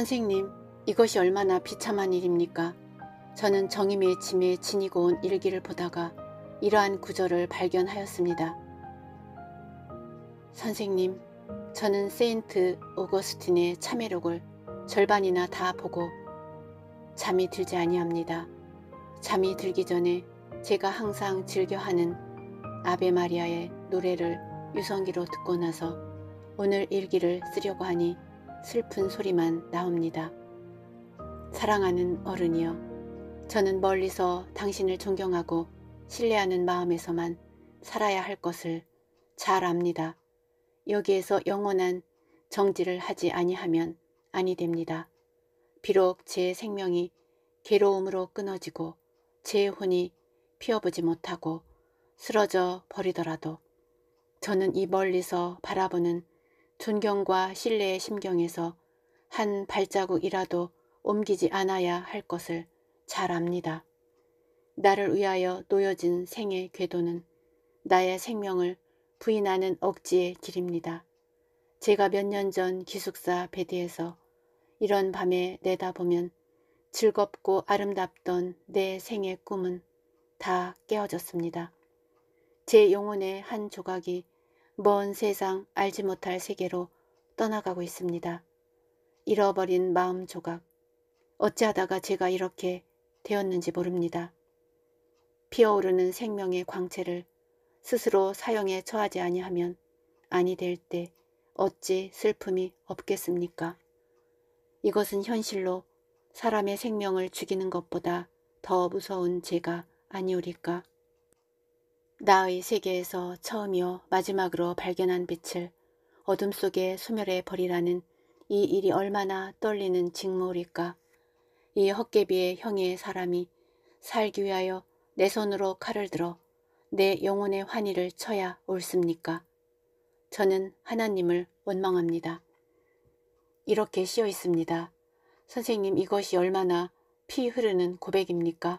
선생님, 이것이 얼마나 비참한 일입니까? 저는 정임의 짐에 지니고 온 일기를 보다가 이러한 구절을 발견하였습니다. 선생님, 저는 세인트 오거스틴의 참회록을 절반이나 다 보고 잠이 들지 아니합니다. 잠이 들기 전에 제가 항상 즐겨하는 아베 마리아의 노래를 유성기로 듣고 나서 오늘 일기를 쓰려고 하니 슬픈 소리만 나옵니다. 사랑하는 어른이여, 저는 멀리서 당신을 존경하고 신뢰하는 마음에서만 살아야 할 것을 잘 압니다. 여기에서 영원한 정지를 하지 아니하면 아니 됩니다. 비록 제 생명이 괴로움으로 끊어지고 제 혼이 피어보지 못하고 쓰러져 버리더라도 저는 이 멀리서 바라보는 존경과 신뢰의 심경에서 한 발자국이라도 옮기지 않아야 할 것을 잘 압니다. 나를 위하여 놓여진 생의 궤도는 나의 생명을 부인하는 억지의 길입니다. 제가 몇 년 전 기숙사 베드에서 이런 밤에 내다보면 즐겁고 아름답던 내 생의 꿈은 다 깨어졌습니다. 제 영혼의 한 조각이 먼 세상 알지 못할 세계로 떠나가고 있습니다. 잃어버린 마음 조각. 어찌하다가 제가 이렇게 되었는지 모릅니다. 피어오르는 생명의 광채를 스스로 사형에 처하지 아니하면 아니 될 때 어찌 슬픔이 없겠습니까? 이것은 현실로 사람의 생명을 죽이는 것보다 더 무서운 죄가 아니오리까? 나의 세계에서 처음이요 마지막으로 발견한 빛을 어둠 속에 소멸해 버리라는 이 일이 얼마나 떨리는 직무일까. 이 헛개비의 형의 사람이 살기 위하여 내 손으로 칼을 들어 내 영혼의 환희를 쳐야 옳습니까? 저는 하나님을 원망합니다. 이렇게 씌어 있습니다. 선생님 이것이 얼마나 피 흐르는 고백입니까?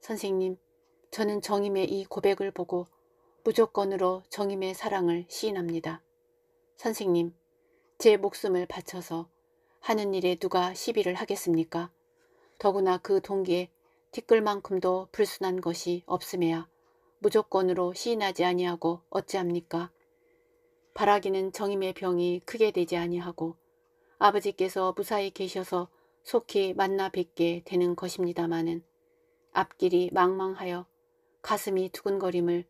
선생님 저는 정임의 이 고백을 보고 무조건으로 정임의 사랑을 시인합니다. 선생님, 제 목숨을 바쳐서 하는 일에 누가 시비를 하겠습니까? 더구나 그 동기에 티끌만큼도 불순한 것이 없음에야 무조건으로 시인하지 아니하고 어찌합니까? 바라기는 정임의 병이 크게 되지 아니하고 아버지께서 무사히 계셔서 속히 만나 뵙게 되는 것입니다마는 앞길이 망망하여 가슴이 두근거림을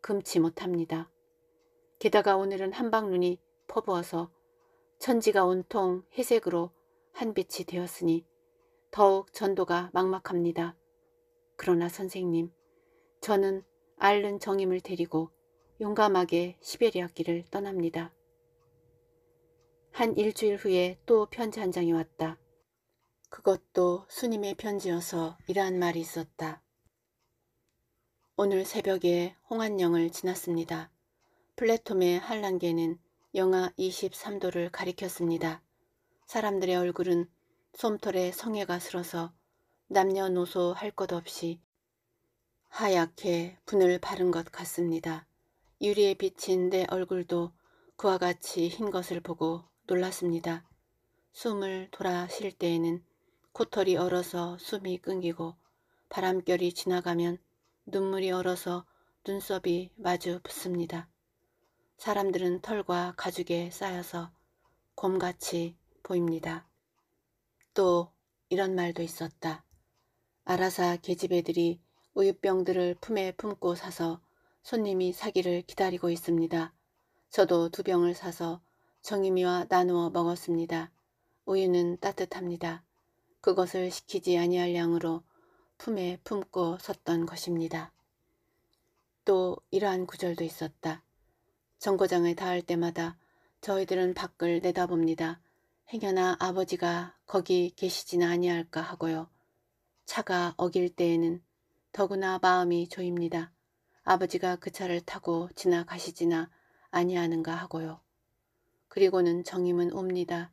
금치 못합니다. 게다가 오늘은 한방눈이 퍼부어서 천지가 온통 회색으로 한빛이 되었으니 더욱 전도가 막막합니다. 그러나 선생님, 저는 앓는 정임을 데리고 용감하게 시베리아 길을 떠납니다. 한 일주일 후에 또 편지 한 장이 왔다. 그것도 스님의 편지여서 이러한 말이 있었다. 오늘 새벽에 홍한령을 지났습니다. 플랫폼의 한란계는 영하 23도를 가리켰습니다. 사람들의 얼굴은 솜털에 성해가 슬어서 남녀노소 할 것 없이 하얗게 분을 바른 것 같습니다. 유리에 비친 내 얼굴도 그와 같이 흰 것을 보고 놀랐습니다. 숨을 돌아 쉴 때에는 코털이 얼어서 숨이 끊기고 바람결이 지나가면 눈물이 얼어서 눈썹이 마주 붙습니다. 사람들은 털과 가죽에 쌓여서 곰같이 보입니다. 또 이런 말도 있었다. 아라사 계집애들이 우유병들을 품에 품고 사서 손님이 사기를 기다리고 있습니다. 저도 두 병을 사서 정임이와 나누어 먹었습니다. 우유는 따뜻합니다. 그것을 식히지 아니할 양으로 품에 품고 섰던 것입니다. 또 이러한 구절도 있었다. 정거장을 닿을 때마다 저희들은 밖을 내다봅니다. 행여나 아버지가 거기 계시지는 아니할까 하고요. 차가 어길 때에는 더구나 마음이 조입니다. 아버지가 그 차를 타고 지나가시지나 아니하는가 하고요. 그리고는 정임은 옵니다.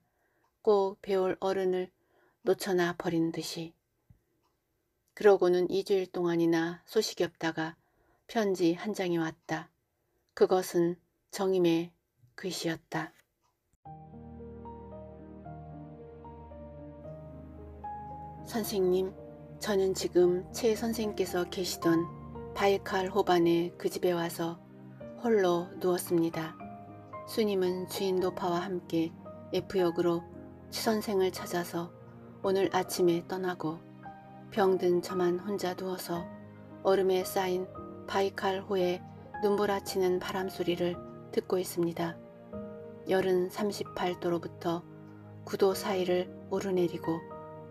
꼭 배울 어른을 놓쳐나 버린 듯이. 그러고는 2주일 동안이나 소식이 없다가 편지 한 장이 왔다. 그것은 정임의 글씨였다. 선생님, 저는 지금 최 선생께서 계시던 바이칼 호반의 그 집에 와서 홀로 누웠습니다. 스님은 주인 도파와 함께 F역으로 최 선생을 찾아서 오늘 아침에 떠나고 병든 저만 혼자 누워서 얼음에 쌓인 바이칼호의 눈보라치는 바람 소리를 듣고 있습니다. 열은 38도로부터 9도 사이를 오르내리고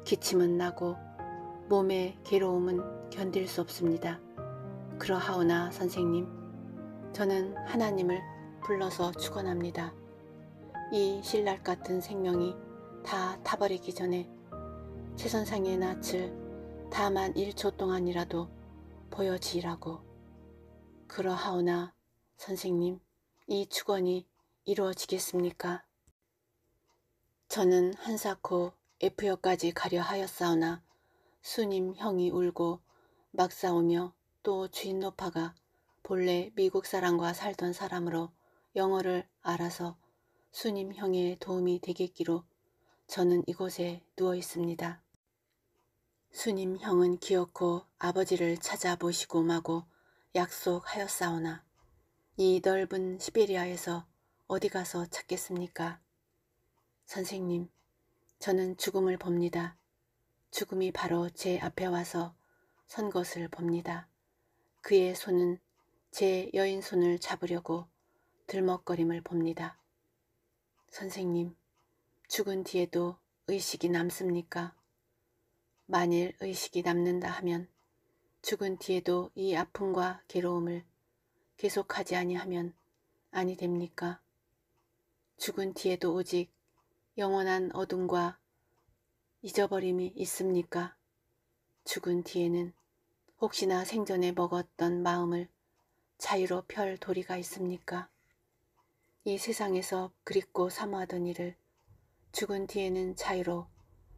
기침은 나고 몸의 괴로움은 견딜 수 없습니다. 그러하오나 선생님, 저는 하나님을 불러서 축원합니다. 이 신랄 같은 생명이 다 타버리기 전에 최선상의 낯을 다만 1초 동안이라도 보여지라고. 그러하오나 선생님 이 축원이 이루어지겠습니까? 저는 한사코 F역까지 가려 하였사오나 수님 형이 울고 막싸우며 또 주인 노파가 본래 미국 사람과 살던 사람으로 영어를 알아서 수님 형의 도움이 되겠기로 저는 이곳에 누워 있습니다. 수님 형은 기어코 아버지를 찾아보시고 마고 약속하였사오나 이 넓은 시베리아에서 어디 가서 찾겠습니까? 선생님, 저는 죽음을 봅니다. 죽음이 바로 제 앞에 와서 선 것을 봅니다. 그의 손은 제 여인 손을 잡으려고 들먹거림을 봅니다. 선생님, 죽은 뒤에도 의식이 남습니까? 만일 의식이 남는다 하면 죽은 뒤에도 이 아픔과 괴로움을 계속하지 아니하면 아니 됩니까? 죽은 뒤에도 오직 영원한 어둠과 잊어버림이 있습니까? 죽은 뒤에는 혹시나 생전에 먹었던 마음을 자유로 펼 도리가 있습니까? 이 세상에서 그립고 사모하던 이를 죽은 뒤에는 자유로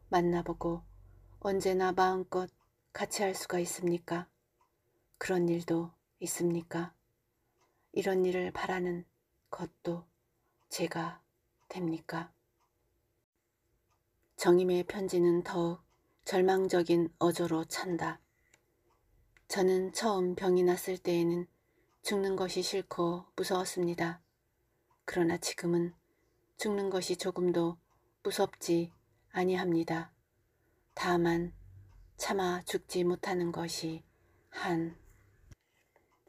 만나보고 언제나 마음껏 같이 할 수가 있습니까? 그런 일도 있습니까? 이런 일을 바라는 것도 제가 됩니까? 정임의 편지는 더욱 절망적인 어조로 찬다. 저는 처음 병이 났을 때에는 죽는 것이 싫고 무서웠습니다. 그러나 지금은 죽는 것이 조금도 무섭지 아니합니다. 다만 차마 죽지 못하는 것이 한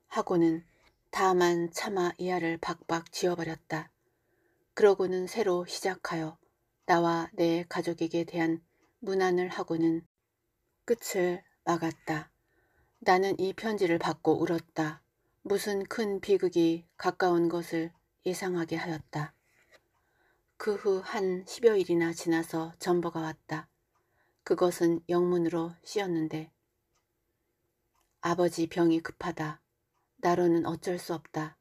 하고는 다만 차마 이하를 박박 지어버렸다. 그러고는 새로 시작하여 나와 내 가족에게 대한 문안을 하고는 끝을 막았다. 나는 이 편지를 받고 울었다. 무슨 큰 비극이 가까운 것을 예상하게 하였다. 그 후 한 십여 일이나 지나서 전보가 왔다. 그것은 영문으로 씌었는데 아버지 병이 급하다. 나로는 어쩔 수 없다.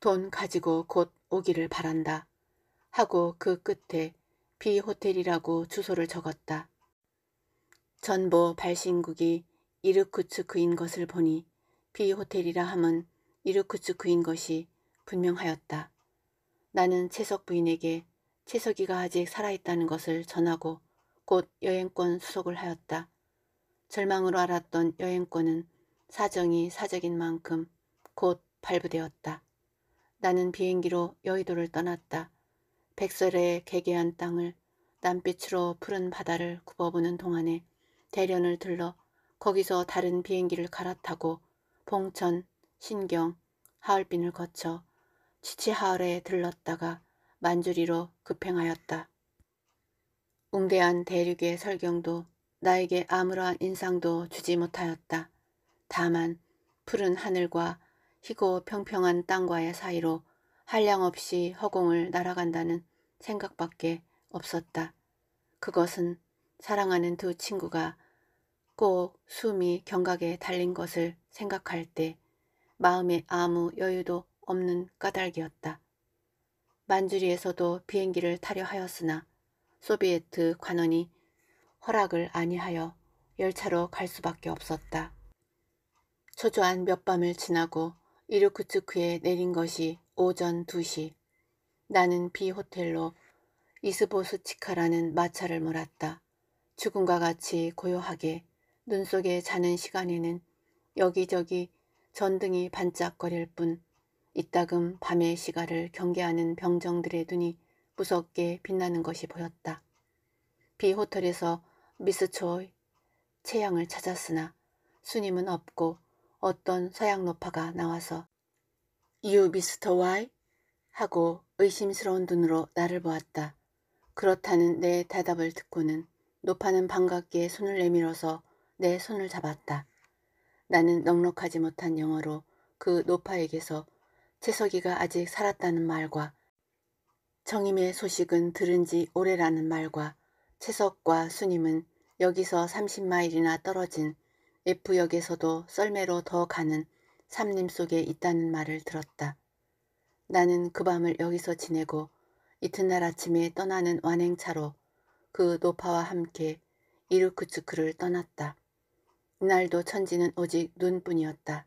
돈 가지고 곧 오기를 바란다. 하고 그 끝에 비호텔이라고 주소를 적었다. 전보 발신국이 이르쿠츠크인 것을 보니 비호텔이라 함은 이르쿠츠크인 것이 분명하였다. 나는 채석 부인에게 채석이가 아직 살아있다는 것을 전하고 곧 여행권 수속을 하였다. 절망으로 알았던 여행권은 사정이 사적인 만큼 곧 발부되었다. 나는 비행기로 여의도를 떠났다. 백설의 개개한 땅을 남빛으로 푸른 바다를 굽어보는 동안에 대련을 들러 거기서 다른 비행기를 갈아타고 봉천, 신경, 하얼빈을 거쳐 치치하얼에 들렀다가 만주리로 급행하였다. 웅대한 대륙의 설경도 나에게 아무러한 인상도 주지 못하였다. 다만 푸른 하늘과 희고 평평한 땅과의 사이로 한량없이 허공을 날아간다는 생각밖에 없었다. 그것은 사랑하는 두 친구가 꼭 숨이 경각에 달린 것을 생각할 때 마음에 아무 여유도 없는 까닭이었다. 만주리에서도 비행기를 타려 하였으나 소비에트 관원이 허락을 아니하여 열차로 갈 수밖에 없었다. 초조한 몇 밤을 지나고 이르쿠츠크에 내린 것이 오전 2시. 나는 비 호텔로 이스보스치카라는 마차를 몰았다. 죽음과 같이 고요하게 눈 속에 자는 시간에는 여기저기 전등이 반짝거릴 뿐 이따금 밤의 시가를 경계하는 병정들의 눈이 무섭게 빛나는 것이 보였다. 비 호텔에서 미스 초의 체형을 찾았으나 순임은 없고 어떤 서양 노파가 나와서 이유 미스터 와이? 하고 의심스러운 눈으로 나를 보았다. 그렇다는 내 대답을 듣고는 노파는 반갑게 손을 내밀어서 내 손을 잡았다. 나는 넉넉하지 못한 영어로 그 노파에게서 채석이가 아직 살았다는 말과 정임의 소식은 들은 지 오래라는 말과 채석과 수님은 여기서 30마일이나 떨어진 F역에서도 썰매로 더 가는 삼림 속에 있다는 말을 들었다. 나는 그 밤을 여기서 지내고 이튿날 아침에 떠나는 완행차로 그 노파와 함께 이르크츠크를 떠났다. 이날도 천지는 오직 눈뿐이었다.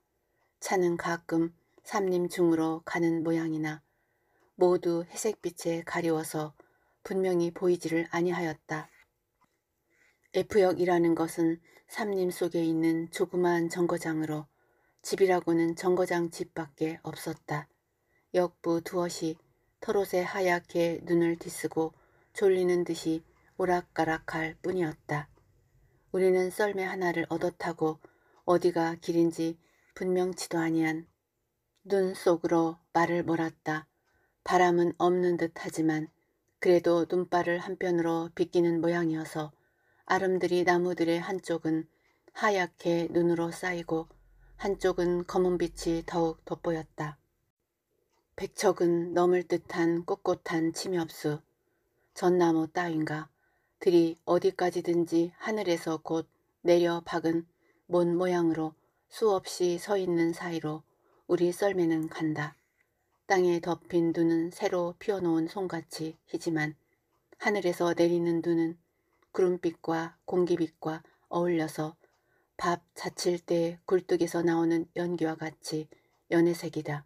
차는 가끔 삼림 중으로 가는 모양이나 모두 회색빛에 가리워서 분명히 보이지를 아니하였다. F역이라는 것은 삼림 속에 있는 조그마한 정거장으로 집이라고는 정거장 집밖에 없었다. 역부 두엇이 털옷에 하얗게 눈을 뒤쓰고 졸리는 듯이 오락가락할 뿐이었다. 우리는 썰매 하나를 얻어타고 어디가 길인지 분명치도 아니한 눈 속으로 말을 몰았다. 바람은 없는 듯 하지만 그래도 눈발을 한편으로 비끼는 모양이어서 아름드리 나무들의 한쪽은 하얗게 눈으로 쌓이고 한쪽은 검은 빛이 더욱 돋보였다. 백척은 넘을 듯한 꼿꼿한 침엽수, 전나무 따윈가 들이 어디까지든지 하늘에서 곧 내려 박은 몬 모양으로 수없이 서 있는 사이로 우리 썰매는 간다. 땅에 덮인 눈은 새로 피어놓은 송같이 희지만 하늘에서 내리는 눈은 구름빛과 공기빛과 어울려서 밥 자칠 때 굴뚝에서 나오는 연기와 같이 연회색이다.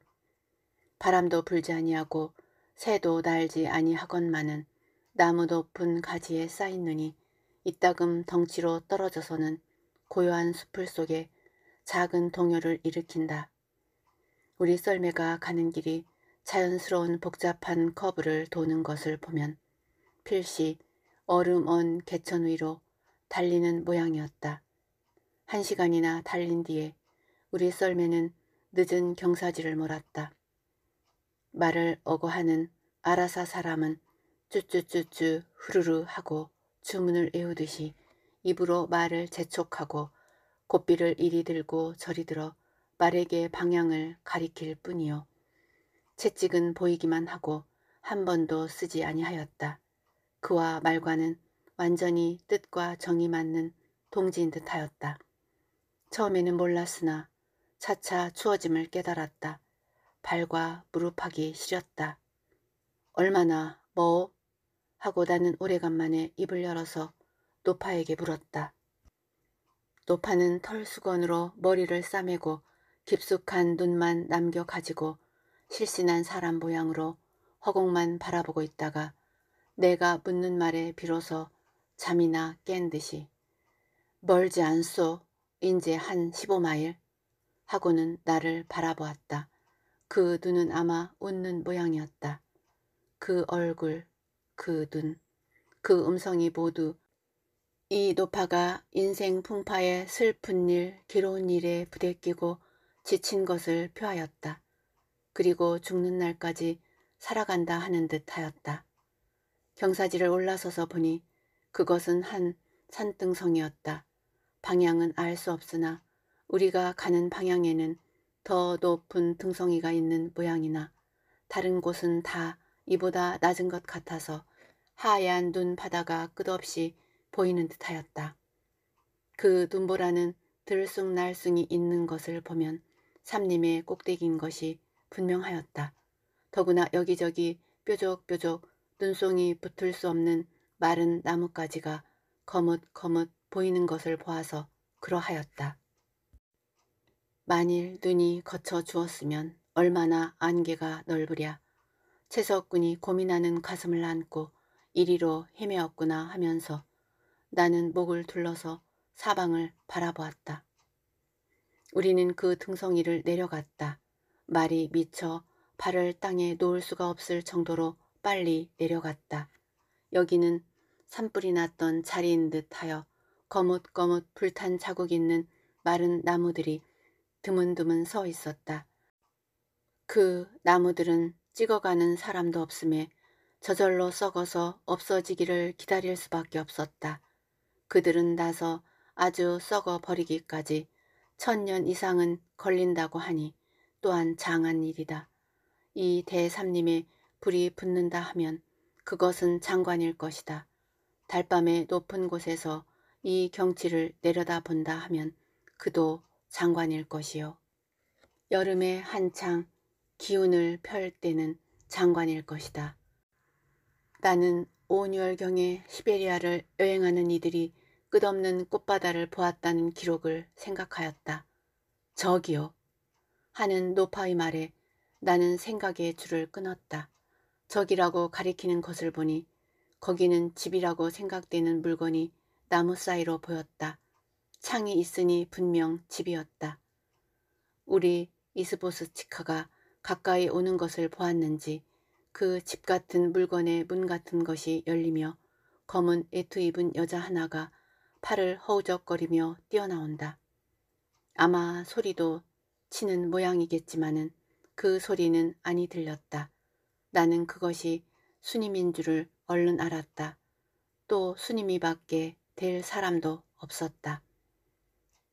바람도 불지 아니하고 새도 날지 아니하건만은 나무 높은 가지에 쌓인 눈이 이따금 덩치로 떨어져서는 고요한 수풀 속에 작은 동요를 일으킨다. 우리 썰매가 가는 길이 자연스러운 복잡한 커브를 도는 것을 보면 필시 얼음 언 개천 위로 달리는 모양이었다. 한 시간이나 달린 뒤에 우리 썰매는 늦은 경사지를 몰았다. 말을 어거하는 아라사 사람은 쭈쭈쭈쭈 후루루 하고 주문을 외우듯이 입으로 말을 재촉하고 고삐를 이리 들고 저리 들어 말에게 방향을 가리킬 뿐이요. 채찍은 보이기만 하고 한 번도 쓰지 아니하였다. 그와 말과는 완전히 뜻과 정이 맞는 동지인 듯하였다. 처음에는 몰랐으나 차차 추워짐을 깨달았다. 발과 무릎하기 시렸다. 얼마나 뭐? 하고 나는 오래간만에 입을 열어서 노파에게 물었다. 노파는 털 수건으로 머리를 싸매고 깊숙한 눈만 남겨 가지고 실신한 사람 모양으로 허공만 바라보고 있다가 내가 묻는 말에 비로소 잠이나 깬 듯이 멀지 않소 인제 한 15마일 하고는 나를 바라보았다. 그 눈은 아마 웃는 모양이었다. 그 얼굴, 그 눈, 그 음성이 모두 이 노파가 인생 풍파의 슬픈 일, 괴로운 일에 부대끼고 지친 것을 표하였다. 그리고 죽는 날까지 살아간다 하는 듯 하였다. 경사지를 올라서서 보니 그것은 한 산등성이었다. 방향은 알 수 없으나 우리가 가는 방향에는 더 높은 등성이가 있는 모양이나 다른 곳은 다 이보다 낮은 것 같아서 하얀 눈바다가 끝없이 보이는 듯하였다. 그 눈보라는 들쑥날쑥이 있는 것을 보면 삼림의 꼭대기인 것이 분명하였다. 더구나 여기저기 뾰족뾰족 눈송이 붙을 수 없는 마른 나뭇가지가 거뭇거뭇 보이는 것을 보아서 그러하였다. 만일 눈이 거쳐 주었으면 얼마나 안개가 넓으랴. 채석군이 고민하는 가슴을 안고 이리로 헤매었구나 하면서 나는 목을 둘러서 사방을 바라보았다. 우리는 그 등성이를 내려갔다. 말이 미쳐 발을 땅에 놓을 수가 없을 정도로 빨리 내려갔다. 여기는 산불이 났던 자리인 듯하여 거뭇거뭇 불탄 자국 있는 마른 나무들이 드문드문 서 있었다. 그 나무들은 찍어가는 사람도 없음에 저절로 썩어서 없어지기를 기다릴 수밖에 없었다. 그들은 나서 아주 썩어 버리기까지 천년 이상은 걸린다고 하니 또한 장한 일이다. 이대삼님의 불이 붙는다 하면 그것은 장관일 것이다. 달밤에 높은 곳에서 이 경치를 내려다본다 하면 그도 장관일 것이요. 여름에 한창 기운을 펼 때는 장관일 것이다. 나는 온뉴얼경에 시베리아를 여행하는 이들이 끝없는 꽃바다를 보았다는 기록을 생각하였다. 저기요. 하는 노파의 말에 나는 생각의 줄을 끊었다. 적이라고 가리키는 것을 보니 거기는 집이라고 생각되는 물건이 나무 사이로 보였다. 창이 있으니 분명 집이었다. 우리 이스보스 치카가 가까이 오는 것을 보았는지 그 집 같은 물건의 문 같은 것이 열리며 검은 에투 입은 여자 하나가 팔을 허우적거리며 뛰어나온다. 아마 소리도 치는 모양이겠지만은 그 소리는 아니 들렸다. 나는 그것이 스님인 줄을 얼른 알았다. 또 스님이 밖에 될 사람도 없었다.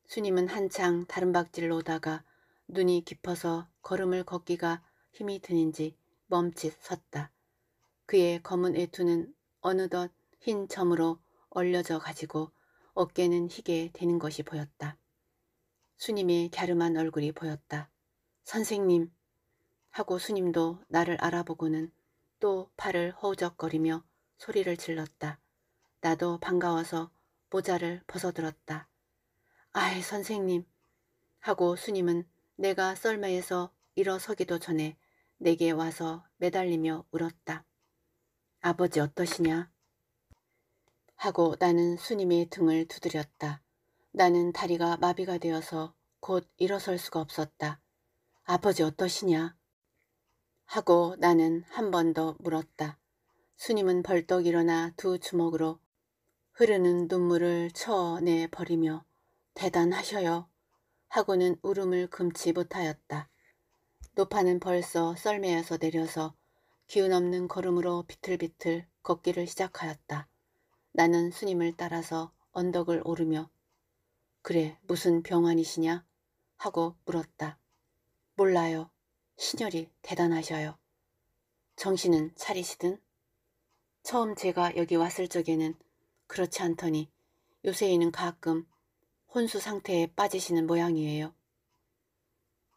스님은 한창 다른 박질로 오다가 눈이 깊어서 걸음을 걷기가 힘이 드는지 멈칫 섰다. 그의 검은 외투는 어느덧 흰 점으로 얼려져 가지고 어깨는 희게 되는 것이 보였다. 수님의 갸름한 얼굴이 보였다. 선생님 하고 수님도 나를 알아보고는 또 팔을 허우적거리며 소리를 질렀다. 나도 반가워서 모자를 벗어들었다. 아이 선생님 하고 수님은 내가 썰매에서 일어서기도 전에 내게 와서 매달리며 울었다. 아버지 어떠시냐? 하고 나는 수님의 등을 두드렸다. 나는 다리가 마비가 되어서 곧 일어설 수가 없었다. 아버지 어떠시냐? 하고 나는 한 번 더 물었다. 수님은 벌떡 일어나 두 주먹으로 흐르는 눈물을 쳐내 버리며 대단하셔요 하고는 울음을 금치 못하였다. 노파는 벌써 썰매에서 내려서 기운 없는 걸음으로 비틀비틀 걷기를 시작하였다. 나는 스님을 따라서 언덕을 오르며 그래 무슨 병환이시냐? 하고 물었다. 몰라요. 신혈이 대단하셔요. 정신은 차리시든? 처음 제가 여기 왔을 적에는 그렇지 않더니 요새에는 가끔 혼수 상태에 빠지시는 모양이에요.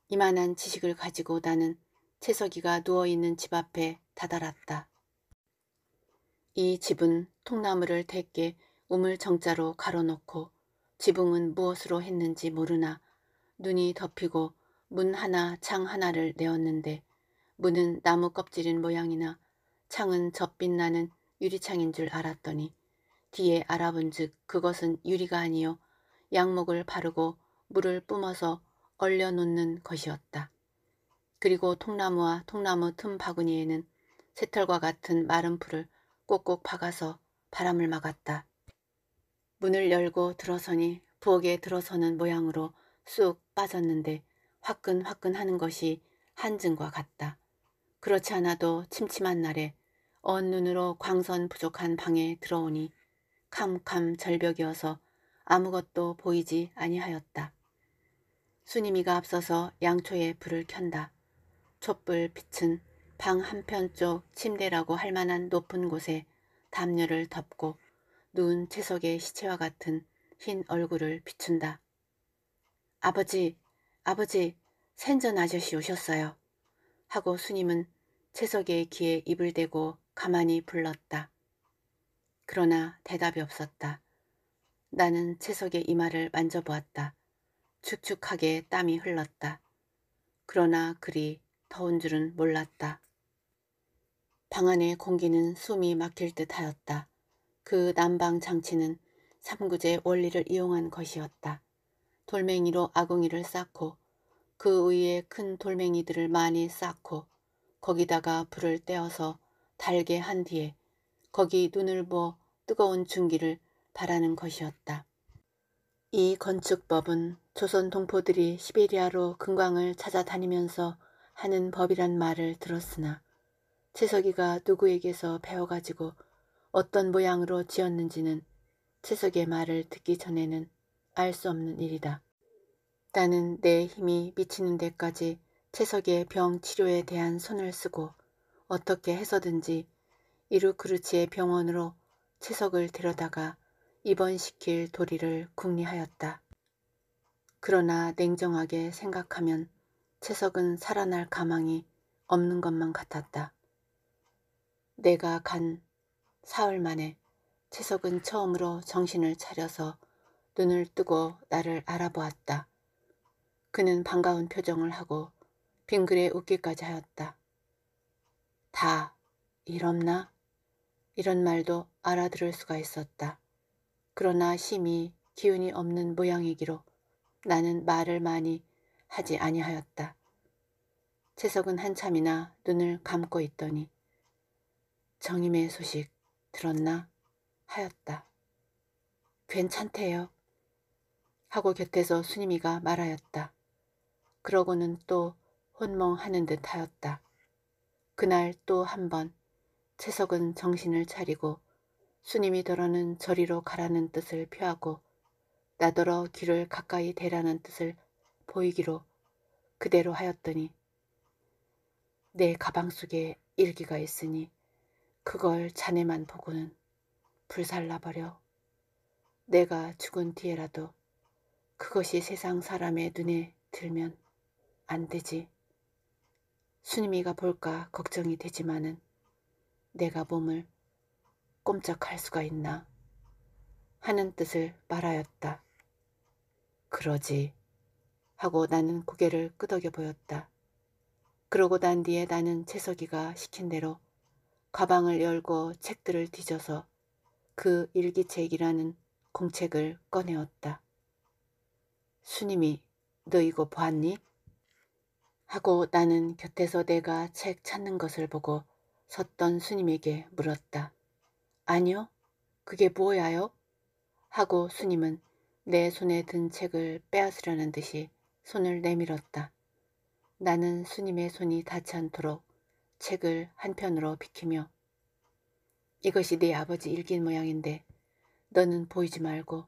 이만한 지식을 가지고 나는 채석이가 누워있는 집 앞에 다다랐다. 이 집은 통나무를 대게 우물정자로 가로놓고 지붕은 무엇으로 했는지 모르나 눈이 덮이고 문 하나 창 하나를 내었는데 문은 나무 껍질인 모양이나 창은 젖빛나는 유리창인 줄 알았더니 뒤에 알아본 즉 그것은 유리가 아니요 양목을 바르고 물을 뿜어서 얼려놓는 것이었다. 그리고 통나무와 통나무 틈 바구니에는 새털과 같은 마른 풀을 꼭꼭 박아서 바람을 막았다. 문을 열고 들어서니 부엌에 들어서는 모양으로 쑥 빠졌는데 화끈화끈 하는 것이 한증과 같다. 그렇지 않아도 침침한 날에 언 눈으로 광선 부족한 방에 들어오니 캄캄 절벽이어서 아무것도 보이지 아니하였다. 님이가 앞서서 양초에 불을 켠다. 촛불 빛은 방 한편 쪽 침대라고 할 만한 높은 곳에 담요를 덮고 누운 채석의 시체와 같은 흰 얼굴을 비춘다. 아버지, 아버지, 센전 아저씨 오셨어요. 하고 스님은 채석의 귀에 입을 대고 가만히 불렀다. 그러나 대답이 없었다. 나는 채석의 이마를 만져보았다. 축축하게 땀이 흘렀다. 그러나 그리 더운 줄은 몰랐다. 방 안의 공기는 숨이 막힐 듯 하였다. 그 난방 장치는 삼구제 원리를 이용한 것이었다. 돌멩이로 아궁이를 쌓고 그 위에 큰 돌멩이들을 많이 쌓고 거기다가 불을 떼어서 달게 한 뒤에 거기 눈을 부어 뜨거운 중기를 바라는 것이었다. 이 건축법은 조선 동포들이 시베리아로 금광을 찾아다니면서 하는 법이란 말을 들었으나 채석이가 누구에게서 배워가지고 어떤 모양으로 지었는지는 채석의 말을 듣기 전에는 알 수 없는 일이다. 나는 내 힘이 미치는 데까지 채석의 병 치료에 대한 손을 쓰고 어떻게 해서든지 이루크루치의 병원으로 채석을 데려다가 입원시킬 도리를 궁리하였다. 그러나 냉정하게 생각하면 채석은 살아날 가망이 없는 것만 같았다. 내가 간 사흘 만에 채석은 처음으로 정신을 차려서 눈을 뜨고 나를 알아보았다. 그는 반가운 표정을 하고 빙그레 웃기까지 하였다. 다 이럽나? 이런 말도 알아들을 수가 있었다. 그러나 심히 기운이 없는 모양이기로 나는 말을 많이 하지 아니하였다. 채석은 한참이나 눈을 감고 있더니 정임의 소식 들었나 하였다. 괜찮대요. 하고 곁에서 순임이가 말하였다. 그러고는 또 혼멍하는 듯 하였다. 그날 또 한 번 채석은 정신을 차리고 순임이 더러는 저리로 가라는 뜻을 표하고 나더러 길을 가까이 대라는 뜻을 보이기로 그대로 하였더니 내 가방 속에 일기가 있으니 그걸 자네만 보고는 불살라버려. 내가 죽은 뒤에라도 그것이 세상 사람의 눈에 들면 안 되지. 수님이가 볼까 걱정이 되지만은 내가 몸을 꼼짝할 수가 있나 하는 뜻을 말하였다. 그러지 하고 나는 고개를 끄덕여 보였다. 그러고 난 뒤에 나는 채석이가 시킨 대로 가방을 열고 책들을 뒤져서 그 일기책이라는 공책을 꺼내었다. 수님이너 이거 보았니? 하고 나는 곁에서 내가 책 찾는 것을 보고 섰던 스님에게 물었다. 아니요. 그게 뭐야요? 하고 스님은 내 손에 든 책을 빼앗으려는 듯이 손을 내밀었다. 나는 스님의 손이 닿지 않도록 책을 한편으로 비키며 이것이 네 아버지 일긴 모양인데 너는 보이지 말고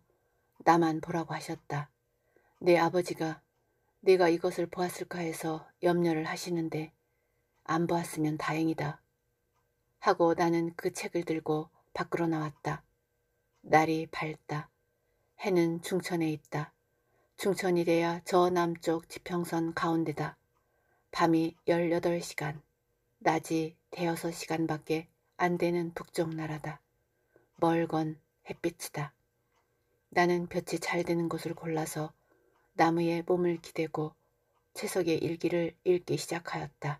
나만 보라고 하셨다. 네 아버지가 네가 이것을 보았을까 해서 염려를 하시는데 안 보았으면 다행이다. 하고 나는 그 책을 들고 밖으로 나왔다. 날이 밝다. 해는 중천에 있다. 중천이래야 저 남쪽 지평선 가운데다. 밤이 18시간. 낮이 대여섯 시간밖에 안 되는 북쪽 나라다. 멀건 햇빛이다. 나는 볕이 잘되는 곳을 골라서 나무에 몸을 기대고 채석의 일기를 읽기 시작하였다.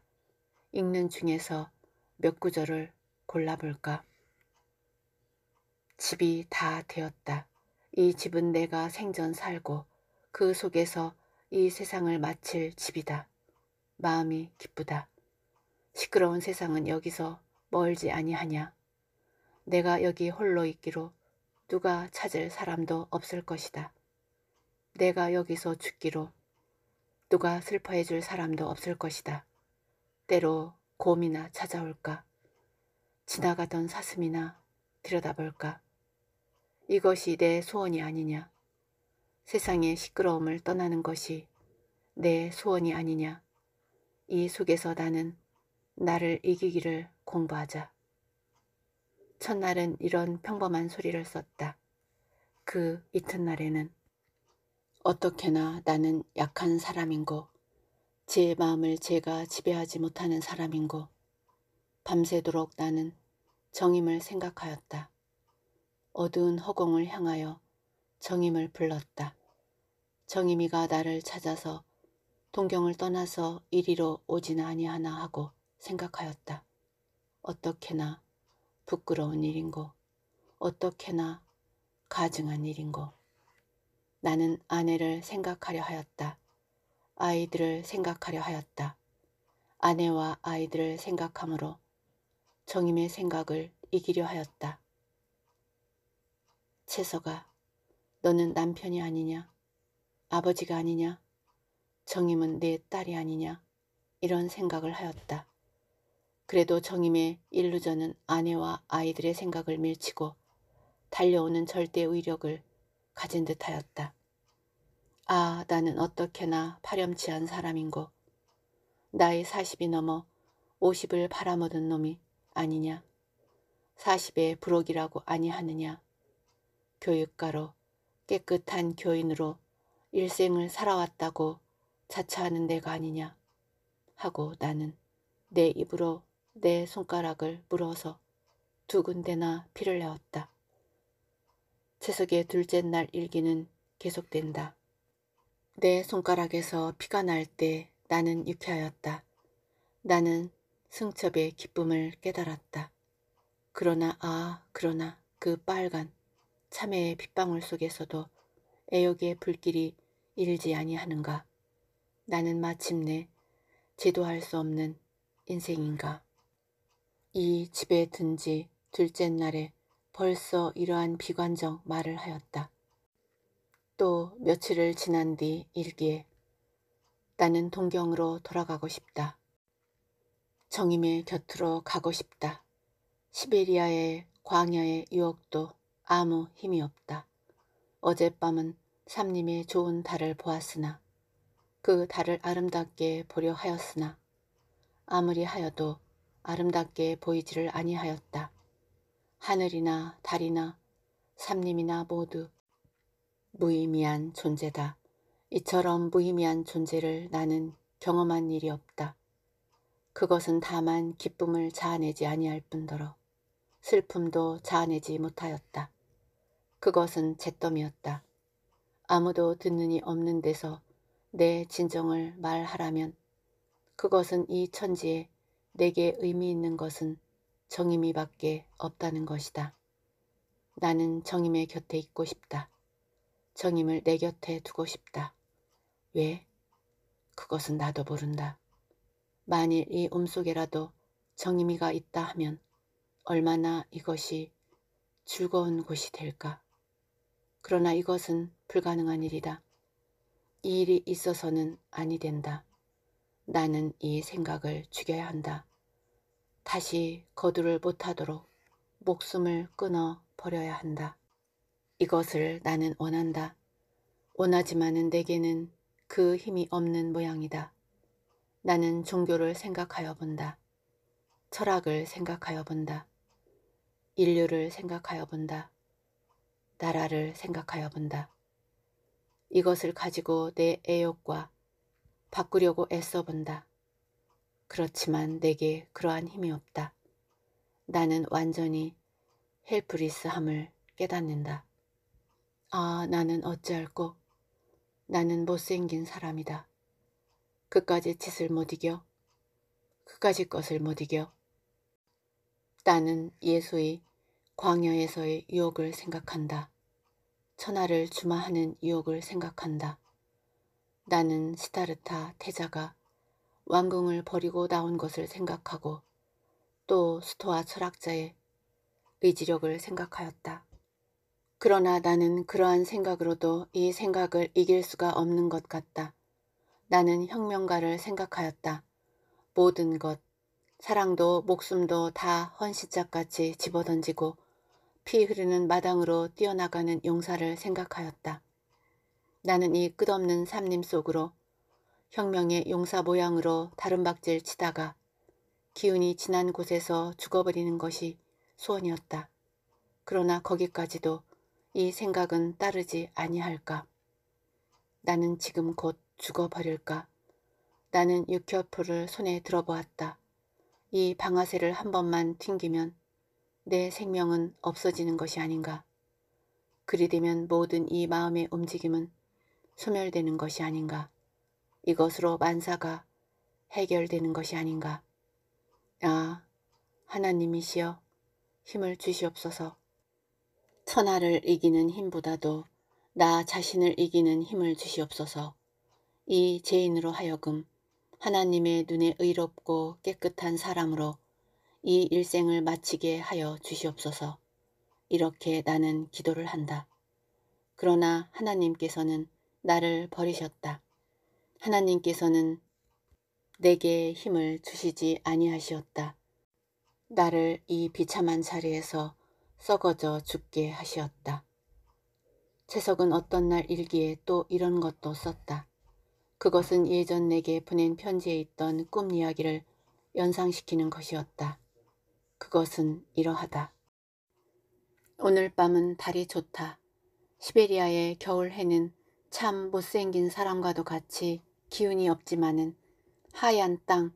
읽는 중에서 몇 구절을 골라볼까. 집이 다 되었다. 이 집은 내가 생전 살고 그 속에서 이 세상을 마칠 집이다. 마음이 기쁘다. 시끄러운 세상은 여기서 멀지 아니하냐. 내가 여기 홀로 있기로 누가 찾을 사람도 없을 것이다. 내가 여기서 죽기로 누가 슬퍼해 줄 사람도 없을 것이다. 때로 곰이나 찾아올까. 지나가던 사슴이나 들여다볼까. 이것이 내 소원이 아니냐. 세상의 시끄러움을 떠나는 것이 내 소원이 아니냐. 이 속에서 나는 나를 이기기를 공부하자. 첫날은 이런 평범한 소리를 썼다. 그 이튿날에는 어떻게나 나는 약한 사람인고 제 마음을 제가 지배하지 못하는 사람인고 밤새도록 나는 정임을 생각하였다. 어두운 허공을 향하여 정임을 불렀다. 정임이가 나를 찾아서 동경을 떠나서 이리로 오지나 아니하나 하고 생각하였다. 어떻게나 부끄러운 일인고 어떻게나 가증한 일인고 나는 아내를 생각하려 하였다. 아이들을 생각하려 하였다. 아내와 아이들을 생각함으로 정임의 생각을 이기려 하였다. 채서가 너는 남편이 아니냐? 아버지가 아니냐? 정임은 내 딸이 아니냐? 이런 생각을 하였다. 그래도 정임의 일루전은 아내와 아이들의 생각을 밀치고 달려오는 절대 의력을 가진 듯하였다. 아 나는 어떻게나 파렴치한 사람인고 나이 40이 넘어 50을 바라먹은 놈이 아니냐 40에 부록이라고 아니하느냐 교육가로 깨끗한 교인으로 일생을 살아왔다고 자처하는 내가 아니냐 하고 나는 내 입으로 내 손가락을 물어서 두 군데나 피를 내었다. 채석의 둘째 날 일기는 계속된다. 내 손가락에서 피가 날 때 나는 유쾌하였다. 나는 승첩의 기쁨을 깨달았다. 그러나 아 그러나 그 빨간 참외의 빗방울 속에서도 애욕의 불길이 일지 아니하는가. 나는 마침내 제도할 수 없는 인생인가. 이 집에 든지 둘째 날에 벌써 이러한 비관적 말을 하였다. 또 며칠을 지난 뒤 일기에 나는 동경으로 돌아가고 싶다. 정임의 곁으로 가고 싶다. 시베리아의 광야의 유혹도 아무 힘이 없다. 어젯밤은 삼림의 좋은 달을 보았으나 그 달을 아름답게 보려 하였으나 아무리 하여도 아름답게 보이지를 아니하였다. 하늘이나 달이나 삼림이나 모두 무의미한 존재다. 이처럼 무의미한 존재를 나는 경험한 일이 없다. 그것은 다만 기쁨을 자아내지 아니할 뿐더러 슬픔도 자아내지 못하였다. 그것은 잿더미였다. 아무도 듣는 이 없는 데서 내 진정을 말하라면 그것은 이 천지에 내게 의미 있는 것은 정임이밖에 없다는 것이다. 나는 정임의 곁에 있고 싶다. 정임을 내 곁에 두고 싶다. 왜? 그것은 나도 모른다. 만일 이음속에라도 정임이가 있다 하면 얼마나 이것이 즐거운 곳이 될까. 그러나 이것은 불가능한 일이다. 이 일이 있어서는 아니 된다. 나는 이 생각을 죽여야 한다. 다시 거두를 못하도록 목숨을 끊어 버려야 한다. 이것을 나는 원한다. 원하지만은 내게는 그 힘이 없는 모양이다. 나는 종교를 생각하여 본다. 철학을 생각하여 본다. 인류를 생각하여 본다. 나라를 생각하여 본다. 이것을 가지고 내 애욕과 바꾸려고 애써 본다. 그렇지만 내게 그러한 힘이 없다. 나는 완전히 헬프리스함을 깨닫는다. 아, 나는 어찌할꼬? 나는 못생긴 사람이다. 그까지 짓을 못 이겨. 그까지 것을 못 이겨. 나는 예수의 광야에서의 유혹을 생각한다. 천하를 주마하는 유혹을 생각한다. 나는 시다르타 태자가 왕궁을 버리고 나온 것을 생각하고 또 스토아 철학자의 의지력을 생각하였다. 그러나 나는 그러한 생각으로도 이 생각을 이길 수가 없는 것 같다. 나는 혁명가를 생각하였다. 모든 것, 사랑도 목숨도 다 헌시짝같이 집어던지고 피 흐르는 마당으로 뛰어나가는 용사를 생각하였다. 나는 이 끝없는 삼림 속으로 혁명의 용사 모양으로 다른박질 치다가 기운이 지난 곳에서 죽어버리는 것이 소원이었다. 그러나 거기까지도 이 생각은 따르지 아니할까. 나는 지금 곧 죽어버릴까. 나는 육혀풀를 손에 들어보았다. 이 방아쇠를 한 번만 튕기면 내 생명은 없어지는 것이 아닌가. 그리 되면 모든 이 마음의 움직임은 소멸되는 것이 아닌가. 이것으로 만사가 해결되는 것이 아닌가. 아, 하나님이시여 힘을 주시옵소서. 천하를 이기는 힘보다도 나 자신을 이기는 힘을 주시옵소서. 이 죄인으로 하여금 하나님의 눈에 의롭고 깨끗한 사람으로 이 일생을 마치게 하여 주시옵소서. 이렇게 나는 기도를 한다. 그러나 하나님께서는 나를 버리셨다. 하나님께서는 내게 힘을 주시지 아니하시었다. 나를 이 비참한 자리에서 썩어져 죽게 하시었다. 채석은 어떤 날 일기에 또 이런 것도 썼다. 그것은 예전 내게 보낸 편지에 있던 꿈 이야기를 연상시키는 것이었다. 그것은 이러하다. 오늘 밤은 달이 좋다. 시베리아의 겨울 해는 참 못생긴 사람과도 같이 기운이 없지만은 하얀 땅,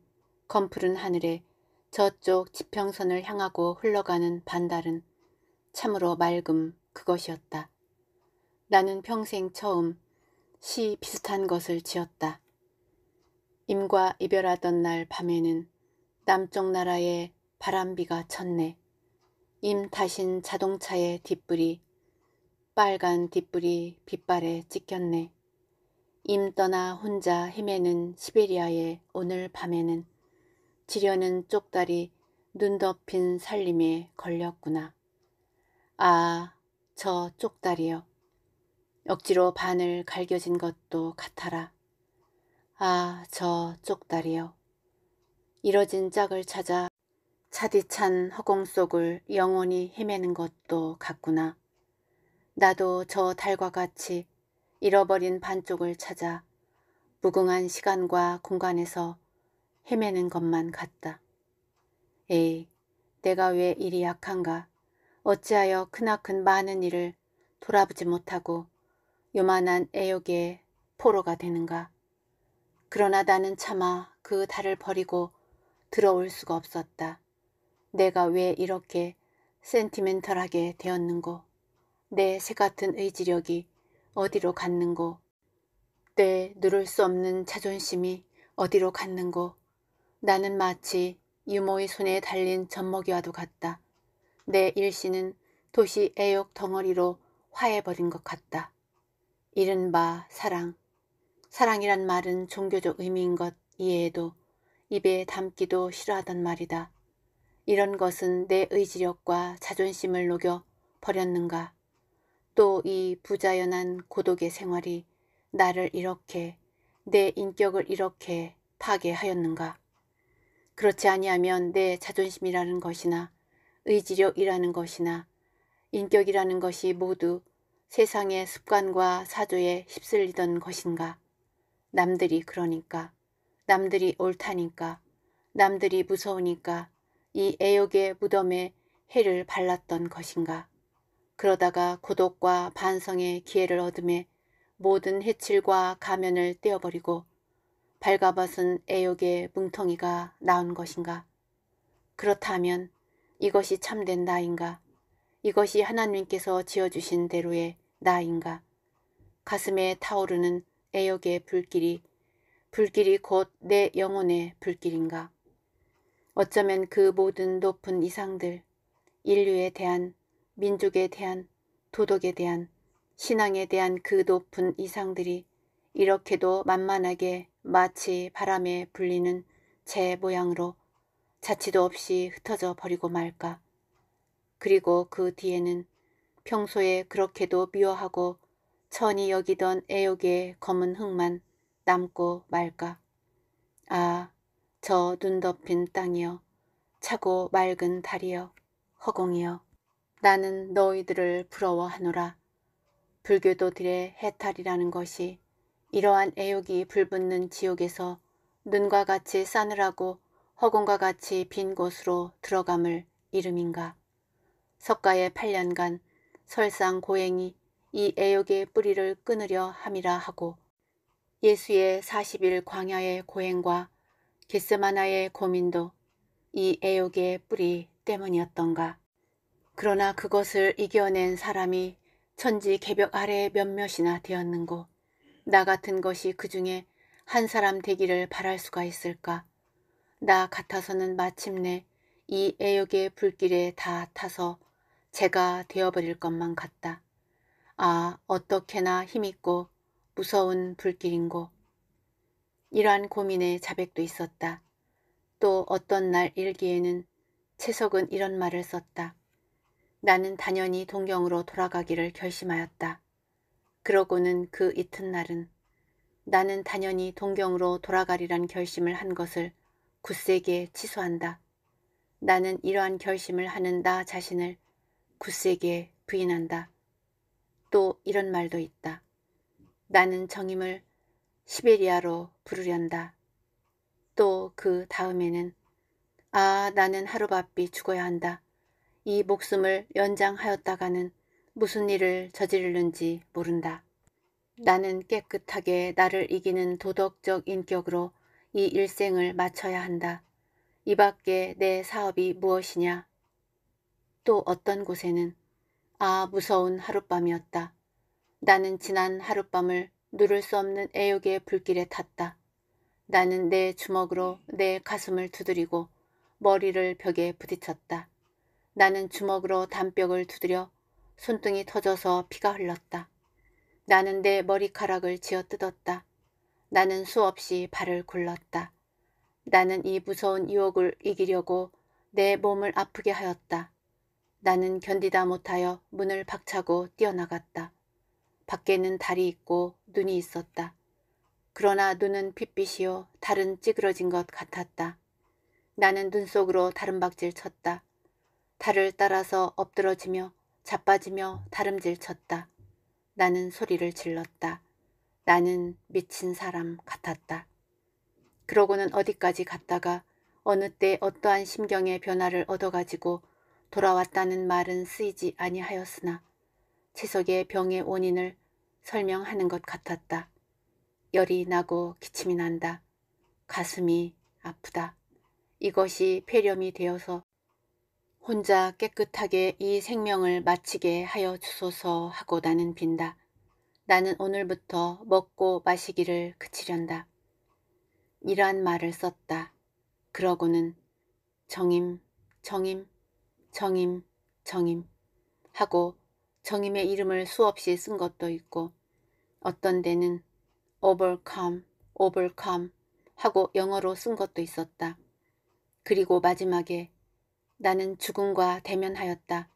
검푸른 하늘에 저쪽 지평선을 향하고 흘러가는 반달은 참으로 맑음 그것이었다. 나는 평생 처음 시 비슷한 것을 지었다. 임과 이별하던 날 밤에는 남쪽 나라에 바람비가 쳤네. 임 다신 자동차의 뒷불이 빨간 뒷불이 빛발에 찢겼네. 임 떠나 혼자 헤매는 시베리아의 오늘 밤에는 지려는 쪽다리 눈 덮인 살림에 걸렸구나. 아, 저 쪽다리요. 억지로 반을 갈겨진 것도 같아라. 아, 저 쪽다리요. 이뤄진 짝을 찾아 차디찬 허공 속을 영원히 헤매는 것도 같구나. 나도 저 달과 같이 잃어버린 반쪽을 찾아 무궁한 시간과 공간에서 헤매는 것만 같다. 에이, 내가 왜 이리 약한가? 어찌하여 크나큰 많은 일을 돌아보지 못하고 요만한 애욕의 포로가 되는가? 그러나 나는 차마 그 달을 버리고 들어올 수가 없었다. 내가 왜 이렇게 센티멘털하게 되었는고? 내 새같은 의지력이 어디로 갔는고 내 누를 수 없는 자존심이 어디로 갔는고 나는 마치 유모의 손에 달린 젖먹이와도 같다. 내 일시는 도시 애욕 덩어리로 화해버린 것 같다. 이른바 사랑. 사랑이란 말은 종교적 의미인 것 이해해도 입에 담기도 싫어하던 말이다. 이런 것은 내 의지력과 자존심을 녹여 버렸는가. 또이 부자연한 고독의 생활이 나를 이렇게 내 인격을 이렇게 파괴하였는가. 그렇지 아니하면 내 자존심이라는 것이나 의지력이라는 것이나 인격이라는 것이 모두 세상의 습관과 사조에 휩쓸리던 것인가. 남들이 그러니까, 남들이 옳다니까, 남들이 무서우니까 이 애욕의 무덤에 해를 발랐던 것인가. 그러다가 고독과 반성의 기회를 얻음에 모든 해칠과 가면을 떼어버리고 발가벗은 애욕의 뭉텅이가 나온 것인가? 그렇다면 이것이 참된 나인가? 이것이 하나님께서 지어주신 대로의 나인가? 가슴에 타오르는 애욕의 불길이 불길이 곧 내 영혼의 불길인가? 어쩌면 그 모든 높은 이상들, 인류에 대한 민족에 대한 도덕에 대한 신앙에 대한 그 높은 이상들이 이렇게도 만만하게 마치 바람에 불리는 제 모양으로 자치도 없이 흩어져 버리고 말까. 그리고 그 뒤에는 평소에 그렇게도 미워하고 천이 여기던 애욕의 검은 흙만 남고 말까. 아, 저 눈 덮인 땅이여, 차고 맑은 달이여, 허공이여. 나는 너희들을 부러워하노라. 불교도들의 해탈이라는 것이 이러한 애욕이 불붙는 지옥에서 눈과 같이 싸늘하고 허공과 같이 빈 곳으로 들어감을 이름인가. 석가의 8년간 설상 고행이 이 애욕의 뿌리를 끊으려 함이라 하고 예수의 40일 광야의 고행과 게스마나의 고민도 이 애욕의 뿌리 때문이었던가. 그러나 그것을 이겨낸 사람이 천지 개벽 아래에 몇몇이나 되었는고 나 같은 것이 그 중에 한 사람 되기를 바랄 수가 있을까? 나 같아서는 마침내 이 애욕의 불길에 다 타서 제가 되어버릴 것만 같다. 아 어떻게나 힘있고 무서운 불길인고. 이러한 고민의 자백도 있었다. 또 어떤 날 일기에는 채석은 이런 말을 썼다. 나는 단연히 동경으로 돌아가기를 결심하였다. 그러고는 그 이튿날은 나는 단연히 동경으로 돌아가리란 결심을 한 것을 굳세게 취소한다. 나는 이러한 결심을 하는 나 자신을 굳세게 부인한다. 또 이런 말도 있다. 나는 정임을 시베리아로 부르련다. 또 그 다음에는 아 나는 하루바삐 죽어야 한다. 이 목숨을 연장하였다가는 무슨 일을 저지르는지 모른다. 나는 깨끗하게 나를 이기는 도덕적 인격으로 이 일생을 마쳐야 한다. 이 밖에 내 사업이 무엇이냐? 또 어떤 곳에는 아 무서운 하룻밤이었다. 나는 지난 하룻밤을 누를 수 없는 애욕의 불길에 탔다. 나는 내 주먹으로 내 가슴을 두드리고 머리를 벽에 부딪혔다. 나는 주먹으로 담벽을 두드려 손등이 터져서 피가 흘렀다. 나는 내 머리카락을 쥐어 뜯었다. 나는 수없이 발을 굴렀다. 나는 이 무서운 유혹을 이기려고 내 몸을 아프게 하였다. 나는 견디다 못하여 문을 박차고 뛰어나갔다. 밖에는 달이 있고 눈이 있었다. 그러나 눈은 핏빛이요 달은 찌그러진 것 같았다. 나는 눈 속으로 다른 박질 쳤다. 달을 따라서 엎드러지며 자빠지며 다름질쳤다. 나는 소리를 질렀다. 나는 미친 사람 같았다. 그러고는 어디까지 갔다가 어느 때 어떠한 심경의 변화를 얻어가지고 돌아왔다는 말은 쓰이지 아니하였으나 채석의 병의 원인을 설명하는 것 같았다. 열이 나고 기침이 난다. 가슴이 아프다. 이것이 폐렴이 되어서 혼자 깨끗하게 이 생명을 마치게 하여 주소서 하고 나는 빈다. 나는 오늘부터 먹고 마시기를 그치련다. 이러한 말을 썼다. 그러고는 정임, 정임, 정임, 정임 하고 정임의 이름을 수없이 쓴 것도 있고 어떤 데는 overcome, overcome 하고 영어로 쓴 것도 있었다. 그리고 마지막에 나는 죽음과 대면하였다.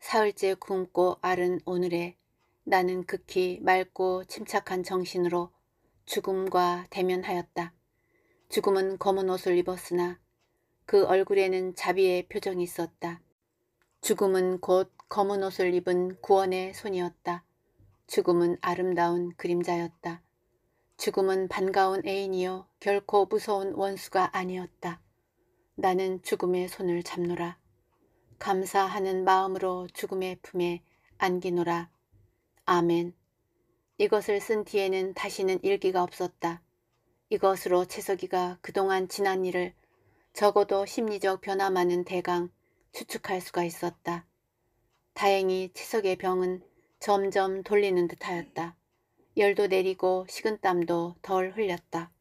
사흘째 굶고 아른 오늘에 나는 극히 맑고 침착한 정신으로 죽음과 대면하였다. 죽음은 검은 옷을 입었으나 그 얼굴에는 자비의 표정이 있었다. 죽음은 곧 검은 옷을 입은 구원의 손이었다. 죽음은 아름다운 그림자였다. 죽음은 반가운 애인이요 결코 무서운 원수가 아니었다. 나는 죽음의 손을 잡노라. 감사하는 마음으로 죽음의 품에 안기노라. 아멘. 이것을 쓴 뒤에는 다시는 일기가 없었다. 이것으로 채석이가 그동안 지난 일을 적어도 심리적 변화만은 대강 추측할 수가 있었다. 다행히 채석의 병은 점점 돌리는 듯하였다. 열도 내리고 식은땀도 덜 흘렸다.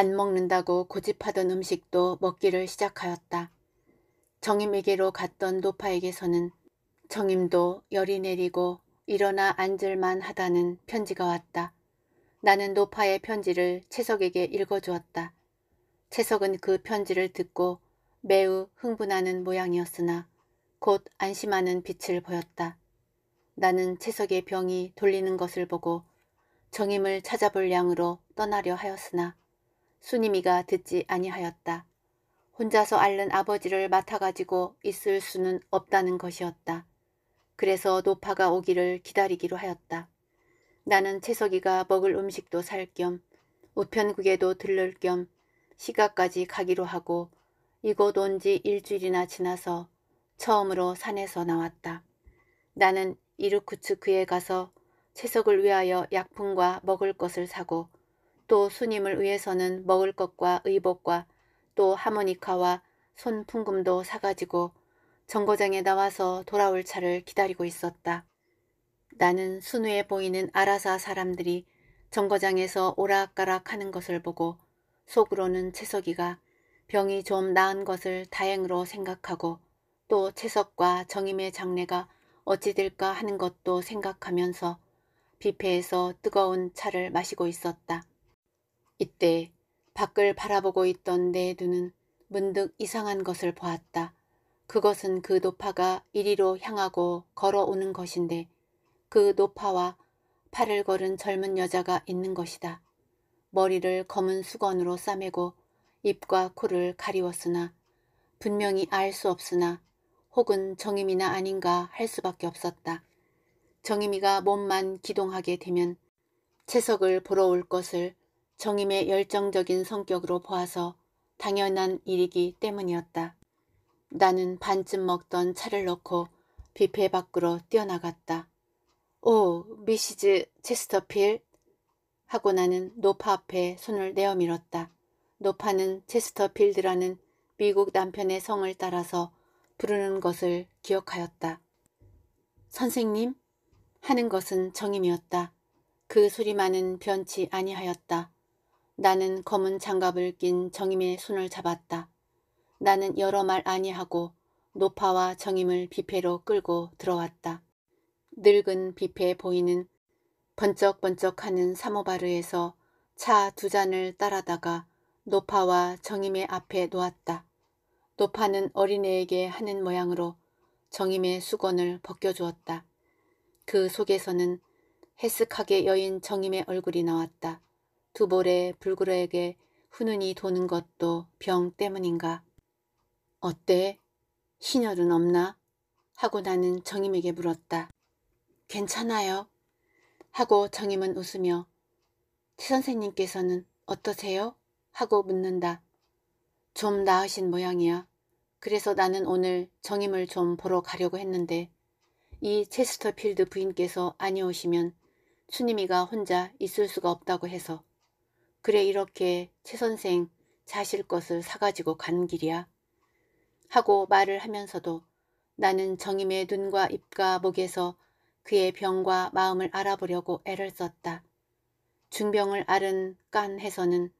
안 먹는다고 고집하던 음식도 먹기를 시작하였다. 정임에게로 갔던 노파에게서는 정임도 열이 내리고 일어나 앉을만 하다는 편지가 왔다. 나는 노파의 편지를 채석에게 읽어주었다. 채석은 그 편지를 듣고 매우 흥분하는 모양이었으나 곧 안심하는 빛을 보였다. 나는 채석의 병이 돌리는 것을 보고 정임을 찾아볼 양으로 떠나려 하였으나 순임이가 듣지 아니하였다. 혼자서 앓는 아버지를 맡아가지고 있을 수는 없다는 것이었다. 그래서 노파가 오기를 기다리기로 하였다. 나는 채석이가 먹을 음식도 살 겸 우편국에도 들를 겸 시가까지 가기로 하고 이곳 온 지 일주일이나 지나서 처음으로 산에서 나왔다. 나는 이르쿠츠크에 가서 채석을 위하여 약품과 먹을 것을 사고 또 수님을 위해서는 먹을 것과 의복과 또 하모니카와 손풍금도 사가지고 정거장에 나와서 돌아올 차를 기다리고 있었다. 나는 순우에 보이는 아라사 사람들이 정거장에서 오락가락 하는 것을 보고 속으로는 채석이가 병이 좀 나은 것을 다행으로 생각하고 또 채석과 정임의 장례가 어찌 될까 하는 것도 생각하면서 뷔페에서 뜨거운 차를 마시고 있었다. 이때 밖을 바라보고 있던 내 눈은 문득 이상한 것을 보았다. 그것은 그 노파가 이리로 향하고 걸어오는 것인데 그 노파와 팔을 걸은 젊은 여자가 있는 것이다. 머리를 검은 수건으로 싸매고 입과 코를 가리웠으나 분명히 알 수 없으나 혹은 정임이나 아닌가 할 수밖에 없었다. 정임이가 몸만 기동하게 되면 채석을 보러 올 것을 정임의 열정적인 성격으로 보아서 당연한 일이기 때문이었다. 나는 반쯤 먹던 차를 넣고 뷔페 밖으로 뛰어나갔다. 오, 미시즈 체스터필 하고 나는 노파 앞에 손을 내어밀었다. 노파는 체스터필드라는 미국 남편의 성을 따라서 부르는 것을 기억하였다. 선생님 하는 것은 정임이었다. 그 소리만은 변치 아니하였다. 나는 검은 장갑을 낀 정임의 손을 잡았다. 나는 여러 말 아니하고 노파와 정임을 뷔페로 끌고 들어왔다. 늙은 뷔페에 보이는 번쩍번쩍하는 사모바르에서 차 두 잔을 따라다가 노파와 정임의 앞에 놓았다. 노파는 어린애에게 하는 모양으로 정임의 수건을 벗겨주었다. 그 속에서는 해쓱하게 여인 정임의 얼굴이 나왔다. 두볼에 불구레에게 훈훈이 도는 것도 병 때문인가. 어때? 신혈은 없나? 하고 나는 정임에게 물었다. 괜찮아요. 하고 정임은 웃으며 최 선생님께서는 어떠세요? 하고 묻는다. 좀 나으신 모양이야. 그래서 나는 오늘 정임을 좀 보러 가려고 했는데 이 체스터필드 부인께서 아니오시면 추님이가 혼자 있을 수가 없다고 해서 그래 이렇게 최 선생 자실 것을 사가지고 간 길이야. 하고 말을 하면서도 나는 정임의 눈과 입과 목에서 그의 병과 마음을 알아보려고 애를 썼다. 중병을 앓은 깐해서는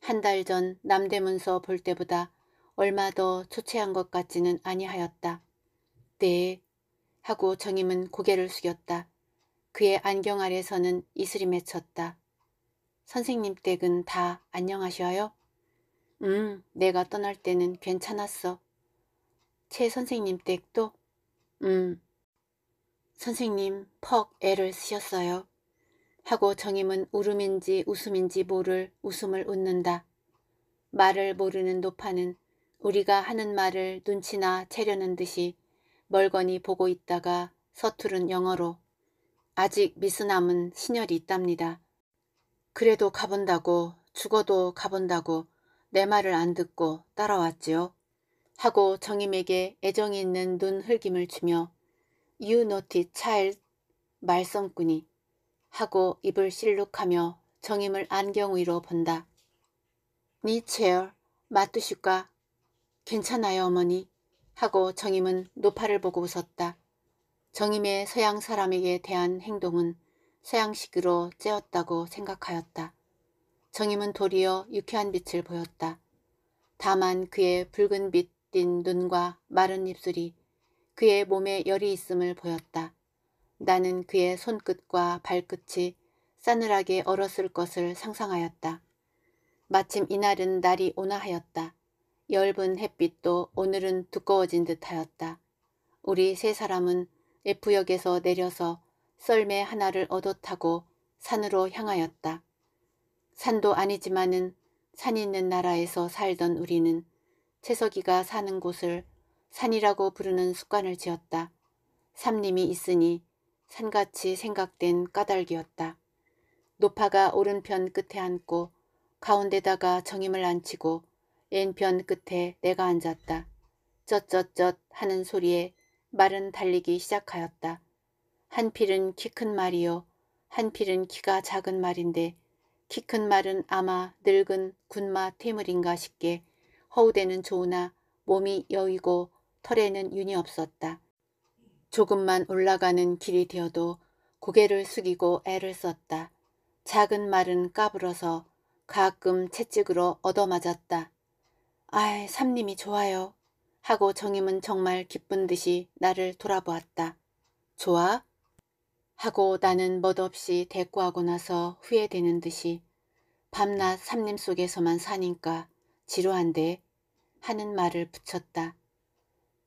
한 달 전 남대문서 볼 때보다 얼마 더 초췌한 것 같지는 아니하였다. 네. 하고 정임은 고개를 숙였다. 그의 안경 아래서는 이슬이 맺혔다. 선생님 댁은 다 안녕하셔요? 음, 내가 떠날 때는 괜찮았어. 최 선생님 댁도? 음. 선생님 퍽 애를 쓰셨어요. 하고 정임은 울음인지 웃음인지 모를 웃음을 웃는다. 말을 모르는 노파는 우리가 하는 말을 눈치나 채려는 듯이 멀거니 보고 있다가 서투른 영어로 아직 미스남은 신혈이 있답니다. 그래도 가본다고 죽어도 가본다고 내 말을 안 듣고 따라왔지요. 하고 정임에게 애정이 있는 눈 흘김을 주며 You naughty child 말썽꾼이 하고 입을 실룩하며 정임을 안경 위로 본다. 니체얼 네 맞두실까? 괜찮아요 어머니 하고 정임은 노파를 보고 웃었다. 정임의 서양 사람에게 대한 행동은 서양식으로 째었다고 생각하였다. 정임은 도리어 유쾌한 빛을 보였다. 다만 그의 붉은 빛 띤 눈과 마른 입술이 그의 몸에 열이 있음을 보였다. 나는 그의 손끝과 발끝이 싸늘하게 얼었을 것을 상상하였다. 마침 이날은 날이 온화하였다. 엷은 햇빛도 오늘은 두꺼워진 듯하였다. 우리 세 사람은 F역에서 내려서 썰매 하나를 얻어 타고 산으로 향하였다. 산도 아니지만은 산 있는 나라에서 살던 우리는 채석이가 사는 곳을 산이라고 부르는 습관을 지었다. 삼림이 있으니 산같이 생각된 까닭이었다. 노파가 오른편 끝에 앉고 가운데다가 정임을 앉히고 왼편 끝에 내가 앉았다. 쩌쩌쩌 하는 소리에 말은 달리기 시작하였다. 한 필은 키 큰 말이요 한 필은 키가 작은 말인데 키 큰 말은 아마 늙은 군마 퇴물인가 싶게 허우대는 좋으나 몸이 여이고 털에는 윤이 없었다. 조금만 올라가는 길이 되어도 고개를 숙이고 애를 썼다. 작은 말은 까불어서 가끔 채찍으로 얻어맞았다. 아이 삼님이 좋아요 하고 정임은 정말 기쁜 듯이 나를 돌아보았다. 좋아? 하고 나는 멋없이 대꾸하고 나서 후회되는 듯이 밤낮 삼림 속에서만 사니까 지루한데 하는 말을 붙였다.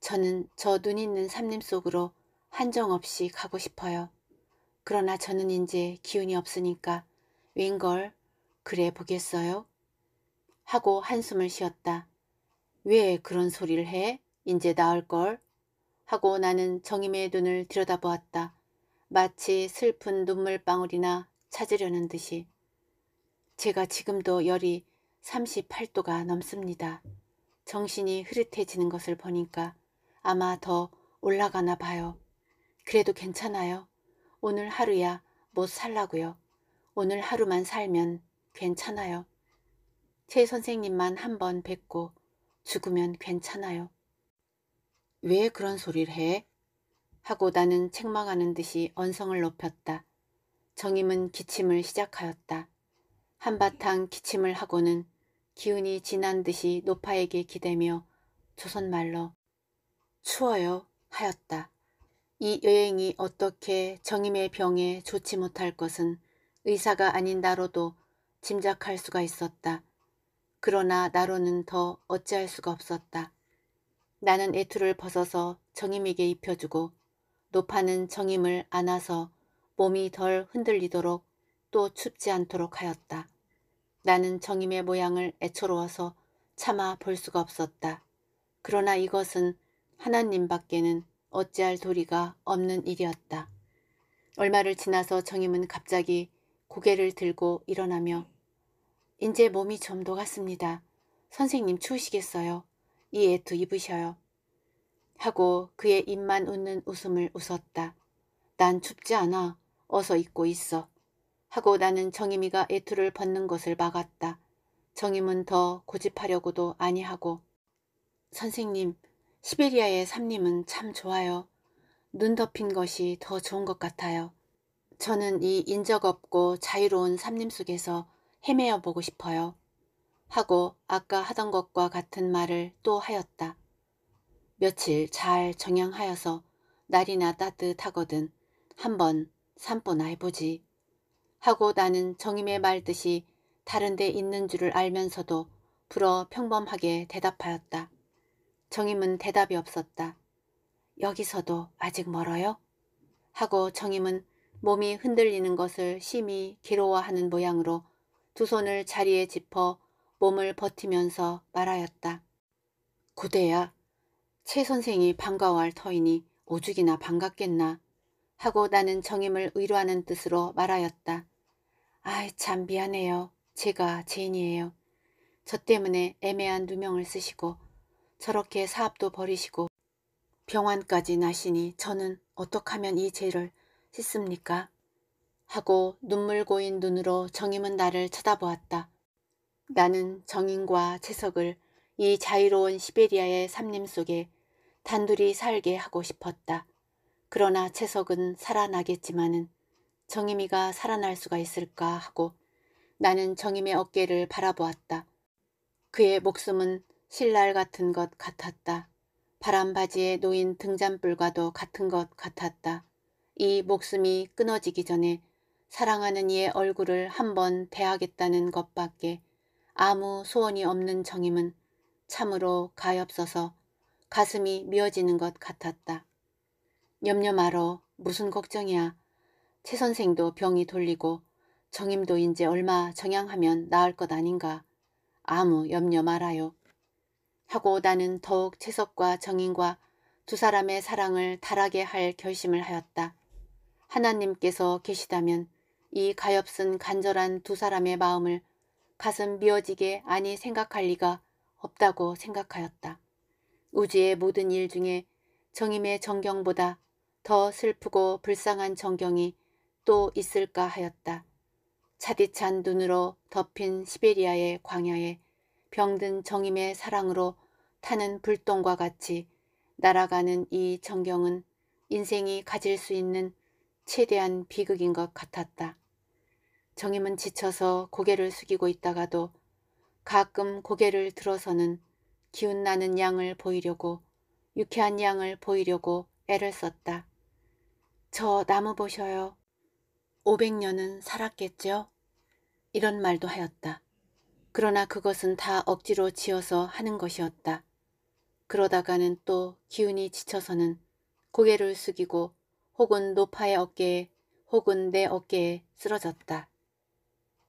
저는 저 눈 있는 삼림 속으로 한정없이 가고 싶어요. 그러나 저는 이제 기운이 없으니까 웬걸 그래 보겠어요? 하고 한숨을 쉬었다. 왜 그런 소리를 해? 이제 나을걸? 하고 나는 정임의 눈을 들여다보았다. 마치 슬픈 눈물방울이나 찾으려는 듯이 제가 지금도 열이 38도가 넘습니다. 정신이 흐릿해지는 것을 보니까 아마 더 올라가나 봐요. 그래도 괜찮아요. 오늘 하루야 못 살라고요. 오늘 하루만 살면 괜찮아요. 최 선생님만 한 번 뵙고 죽으면 괜찮아요. 왜 그런 소리를 해? 하고 나는 책망하는 듯이 언성을 높였다. 정임은 기침을 시작하였다. 한바탕 기침을 하고는 기운이 지난 듯이 노파에게 기대며 조선말로 추워요 하였다. 이 여행이 어떻게 정임의 병에 좋지 못할 것은 의사가 아닌 나로도 짐작할 수가 있었다. 그러나 나로는 더 어찌할 수가 없었다. 나는 애투를 벗어서 정임에게 입혀주고 노파는 정임을 안아서 몸이 덜 흔들리도록 또 춥지 않도록 하였다. 나는 정임의 모양을 애처로워서 차마 볼 수가 없었다. 그러나 이것은 하나님 밖에는 어찌할 도리가 없는 일이었다. 얼마를 지나서 정임은 갑자기 고개를 들고 일어나며 인제 몸이 좀 녹았습니다. 선생님 추우시겠어요? 이 애투 입으셔요. 하고 그의 입만 웃는 웃음을 웃었다. 난 춥지 않아. 어서 입고 있어. 하고 나는 정임이가 애투를 벗는 것을 막았다. 정임은 더 고집하려고도 아니하고 선생님, 시베리아의 삼림은 참 좋아요. 눈 덮인 것이 더 좋은 것 같아요. 저는 이 인적 없고 자유로운 삼림 속에서 헤매어 보고 싶어요. 하고 아까 하던 것과 같은 말을 또 하였다. 며칠 잘 정양하여서 날이나 따뜻하거든 한번 산보나 해보지. 하고 나는 정임의 말듯이 다른 데 있는 줄을 알면서도 불어 평범하게 대답하였다. 정임은 대답이 없었다. 여기서도 아직 멀어요? 하고 정임은 몸이 흔들리는 것을 심히 괴로워하는 모양으로 두 손을 자리에 짚어 몸을 버티면서 말하였다. 고대야 최 선생이 반가워할 터이니 오죽이나 반갑겠나 하고 나는 정임을 위로하는 뜻으로 말하였다. 아이 참 미안해요. 제가 제인이에요저 때문에 애매한 누명을 쓰시고 저렇게 사업도 버리시고 병환까지 나시니 저는 어떡 하면 이 죄를 씻습니까? 하고 눈물 고인 눈으로 정임은 나를 쳐다보았다. 나는 정임과 채석을 이 자유로운 시베리아의 삼림 속에 단둘이 살게 하고 싶었다. 그러나 채석은 살아나겠지만은 정임이가 살아날 수가 있을까 하고 나는 정임의 어깨를 바라보았다. 그의 목숨은 신랄 같은 것 같았다. 바람바지에 놓인 등잔불과도 같은 것 같았다. 이 목숨이 끊어지기 전에 사랑하는 이의 얼굴을 한 번 대하겠다는 것밖에 아무 소원이 없는 정임은 참으로 가엾어서 가슴이 미어지는 것 같았다. 염려 말어. 무슨 걱정이야. 최 선생도 병이 돌리고 정임도 이제 얼마 정양하면 나을 것 아닌가. 아무 염려 말아요. 하고 나는 더욱 채석과 정인과 두 사람의 사랑을 달하게 할 결심을 하였다. 하나님께서 계시다면 이 가엾은 간절한 두 사람의 마음을 가슴 미어지게 아니 생각할 리가 없다고 생각하였다. 우주의 모든 일 중에 정임의 정경보다 더 슬프고 불쌍한 정경이 또 있을까 하였다. 차디찬 눈으로 덮인 시베리아의 광야에 병든 정임의 사랑으로 타는 불똥과 같이 날아가는 이 정경은 인생이 가질 수 있는 최대한 비극인 것 같았다. 정임은 지쳐서 고개를 숙이고 있다가도 가끔 고개를 들어서는 기운나는 양을 보이려고 유쾌한 양을 보이려고 애를 썼다. 저 나무 보셔요. 500년은 살았겠죠? 이런 말도 하였다. 그러나 그것은 다 억지로 지어서 하는 것이었다. 그러다가는 또 기운이 지쳐서는 고개를 숙이고 혹은 노파의 어깨에 혹은 내 어깨에 쓰러졌다.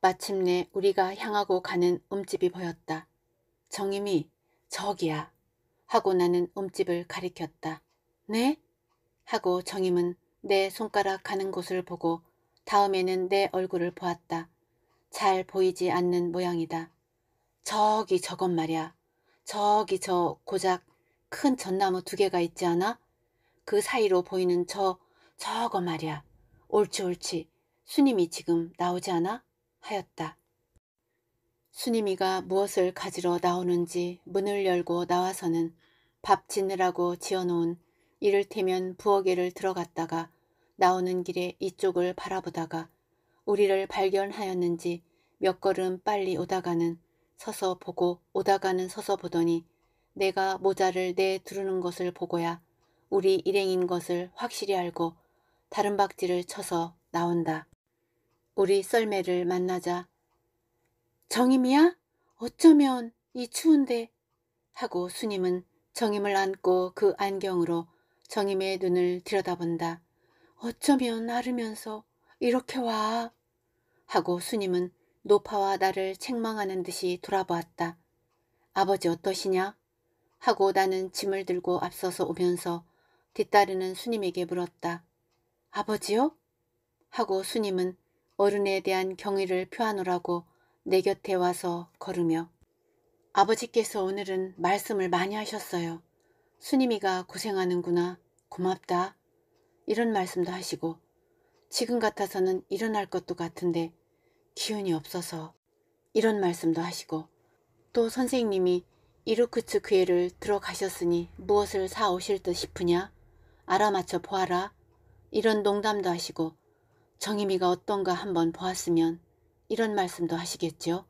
마침내 우리가 향하고 가는 움집이 보였다. 정임이 저기야 하고 나는 움집을 가리켰다. 네? 하고 정임은 내 손가락 가는 곳을 보고 다음에는 내 얼굴을 보았다. 잘 보이지 않는 모양이다. 저기 저건 말이야. 저기 저 고작 큰 전나무 두 개가 있지 않아? 그 사이로 보이는 저 저거 말이야. 옳지 옳지. 스님이 지금 나오지 않아? 하였다. 순임이가 무엇을 가지러 나오는지 문을 열고 나와서는 밥짓느라고 지어놓은 이를테면 부엌에를 들어갔다가 나오는 길에 이쪽을 바라보다가 우리를 발견하였는지 몇 걸음 빨리 오다가는 서서 보고 오다가는 서서 보더니 내가 모자를 내 두르는 것을 보고야 우리 일행인 것을 확실히 알고 다른 박지를 쳐서 나온다. 우리 썰매를 만나자 정임이야? 어쩌면 이 추운데 하고 수님은 정임을 안고 그 안경으로 정임의 눈을 들여다본다. 어쩌면 아르면서 이렇게 와 하고 수님은 노파와 나를 책망하는 듯이 돌아보았다. 아버지 어떠시냐? 하고 나는 짐을 들고 앞서서 오면서 뒤따르는 수님에게 물었다. 아버지요? 하고 수님은 어른에 대한 경의를 표하노라고 내 곁에 와서 걸으며 아버지께서 오늘은 말씀을 많이 하셨어요. 수님이가 고생하는구나. 고맙다. 이런 말씀도 하시고 지금 같아서는 일어날 것도 같은데 기운이 없어서 이런 말씀도 하시고 또 선생님이 이루크츠 교회를 들어가셨으니 무엇을 사오실 듯 싶으냐? 알아맞혀 보아라. 이런 농담도 하시고 정임이가 어떤가 한번 보았으면 이런 말씀도 하시겠죠.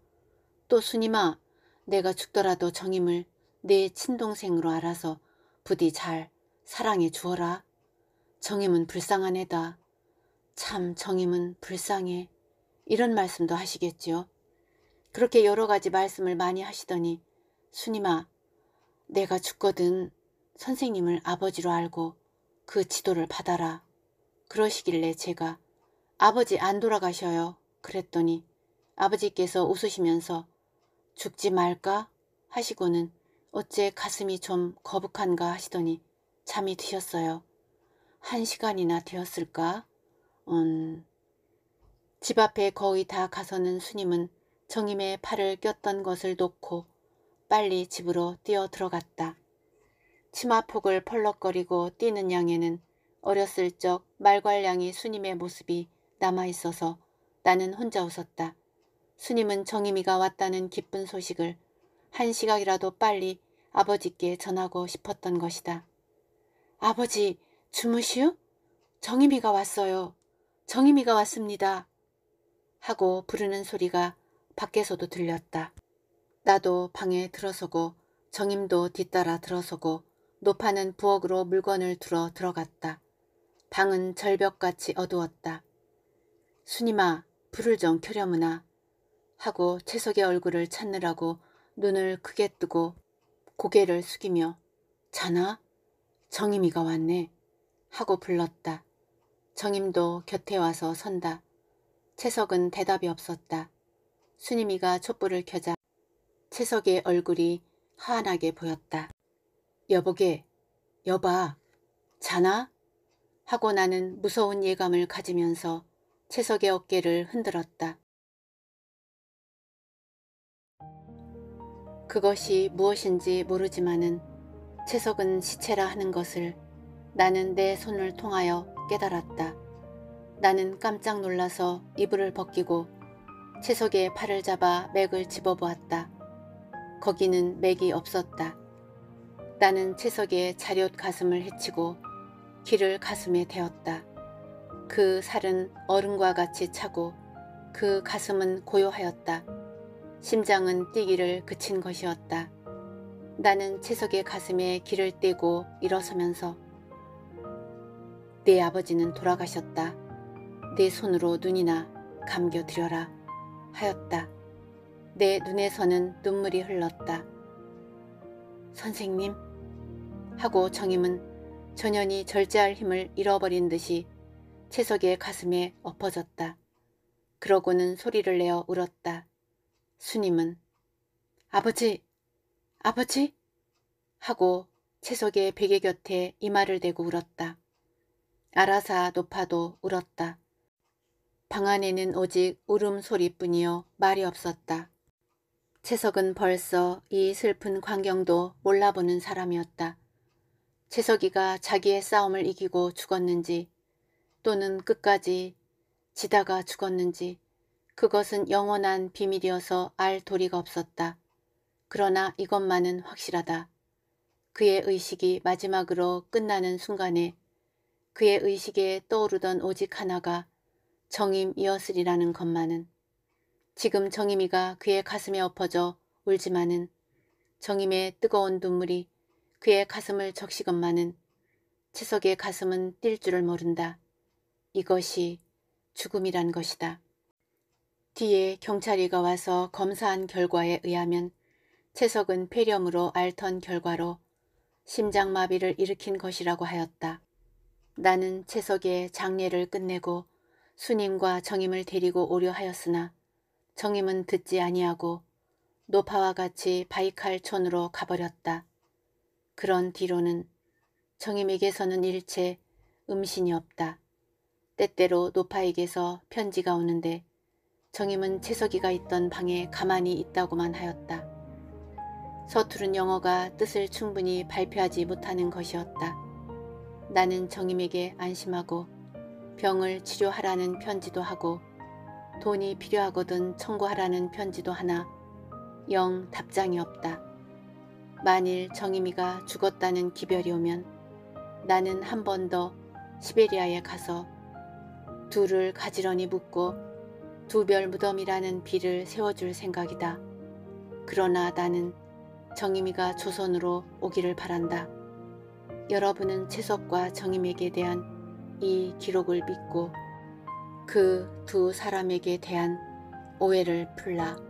또순님아 내가 죽더라도 정임을 내 친동생으로 알아서 부디 잘 사랑해 주어라. 정임은 불쌍한 애다. 참 정임은 불쌍해. 이런 말씀도 하시겠지요. 그렇게 여러 가지 말씀을 많이 하시더니 순님아 내가 죽거든 선생님을 아버지로 알고 그 지도를 받아라. 그러시길래 제가 아버지 안 돌아가셔요. 그랬더니 아버지께서 웃으시면서 죽지 말까 하시고는 어째 가슴이 좀 거북한가 하시더니 잠이 드셨어요. 한 시간이나 되었을까? 음... 집 앞에 거의 다 가서는 스님은 정임의 팔을 꼈던 것을 놓고 빨리 집으로 뛰어 들어갔다. 치마폭을 펄럭거리고 뛰는 양에는 어렸을 적 말괄량이 스님의 모습이 남아있어서 나는 혼자 웃었다. 스님은 정임미가 왔다는 기쁜 소식을 한 시각이라도 빨리 아버지께 전하고 싶었던 것이다. 아버지, 주무시오? 정임미가 왔어요. 정임미가 왔습니다. 하고 부르는 소리가 밖에서도 들렸다. 나도 방에 들어서고 정임도 뒤따라 들어서고 노파는 부엌으로 물건을 들어 들어갔다. 방은 절벽같이 어두웠다. 스님아, 불을 좀 켜려무나. 하고 채석의 얼굴을 찾느라고 눈을 크게 뜨고 고개를 숙이며 자나? 정임이가 왔네 하고 불렀다. 정임도 곁에 와서 선다. 채석은 대답이 없었다. 순임이가 촛불을 켜자 채석의 얼굴이 하안하게 보였다. 여보게, 여봐, 자나? 하고 나는 무서운 예감을 가지면서 채석의 어깨를 흔들었다. 그것이 무엇인지 모르지만은 채석은 시체라 하는 것을 나는 내 손을 통하여 깨달았다. 나는 깜짝 놀라서 이불을 벗기고 채석에 팔을 잡아 맥을 집어보았다. 거기는 맥이 없었다. 나는 채석에 자렷 가슴을 헤치고 길을 가슴에 대었다. 그 살은 얼음과 같이 차고 그 가슴은 고요하였다. 심장은 뛰기를 그친 것이었다. 나는 채석의 가슴에 길을 떼고 일어서면서 내 아버지는 돌아가셨다. 내 손으로 눈이나 감겨드려라 하였다. 내 눈에서는 눈물이 흘렀다. 선생님 하고 정임은 전연히 절제할 힘을 잃어버린 듯이 채석의 가슴에 엎어졌다. 그러고는 소리를 내어 울었다. 스님은 아버지 아버지 하고 채석의 베개 곁에 이마를 대고 울었다. 알아사 높아도 울었다. 방 안에는 오직 울음소리뿐이요 말이 없었다. 채석은 벌써 이 슬픈 광경도 몰라보는 사람이었다. 채석이가 자기의 싸움을 이기고 죽었는지 또는 끝까지 지다가 죽었는지 그것은 영원한 비밀이어서 알 도리가 없었다. 그러나 이것만은 확실하다. 그의 의식이 마지막으로 끝나는 순간에 그의 의식에 떠오르던 오직 하나가 정임이었으리라는 것만은 지금 정임이가 그의 가슴에 엎어져 울지만은 정임의 뜨거운 눈물이 그의 가슴을 적시건만은 채석의 가슴은 뛸 줄을 모른다. 이것이 죽음이란 것이다. 뒤에 경찰이가 와서 검사한 결과에 의하면 채석은 폐렴으로 앓던 결과로 심장마비를 일으킨 것이라고 하였다. 나는 채석의 장례를 끝내고 수님과 정임을 데리고 오려 하였으나 정임은 듣지 아니하고 노파와 같이 바이칼촌으로 가버렸다. 그런 뒤로는 정임에게서는 일체 음신이 없다. 때때로 노파에게서 편지가 오는데 정임은 채석이가 있던 방에 가만히 있다고만 하였다. 서투른 영어가 뜻을 충분히 발표하지 못하는 것이었다. 나는 정임에게 안심하고 병을 치료하라는 편지도 하고 돈이 필요하거든 청구하라는 편지도 하나 영 답장이 없다. 만일 정임이가 죽었다는 기별이 오면 나는 한 번 더 시베리아에 가서 둘을 가지런히 묻고 두별 무덤이라는 비를 세워줄 생각이다. 그러나 나는 정임이가 조선으로 오기를 바란다. 여러분은 채석과 정임에게 대한 이 기록을 믿고 그 두 사람에게 대한 오해를 풀라.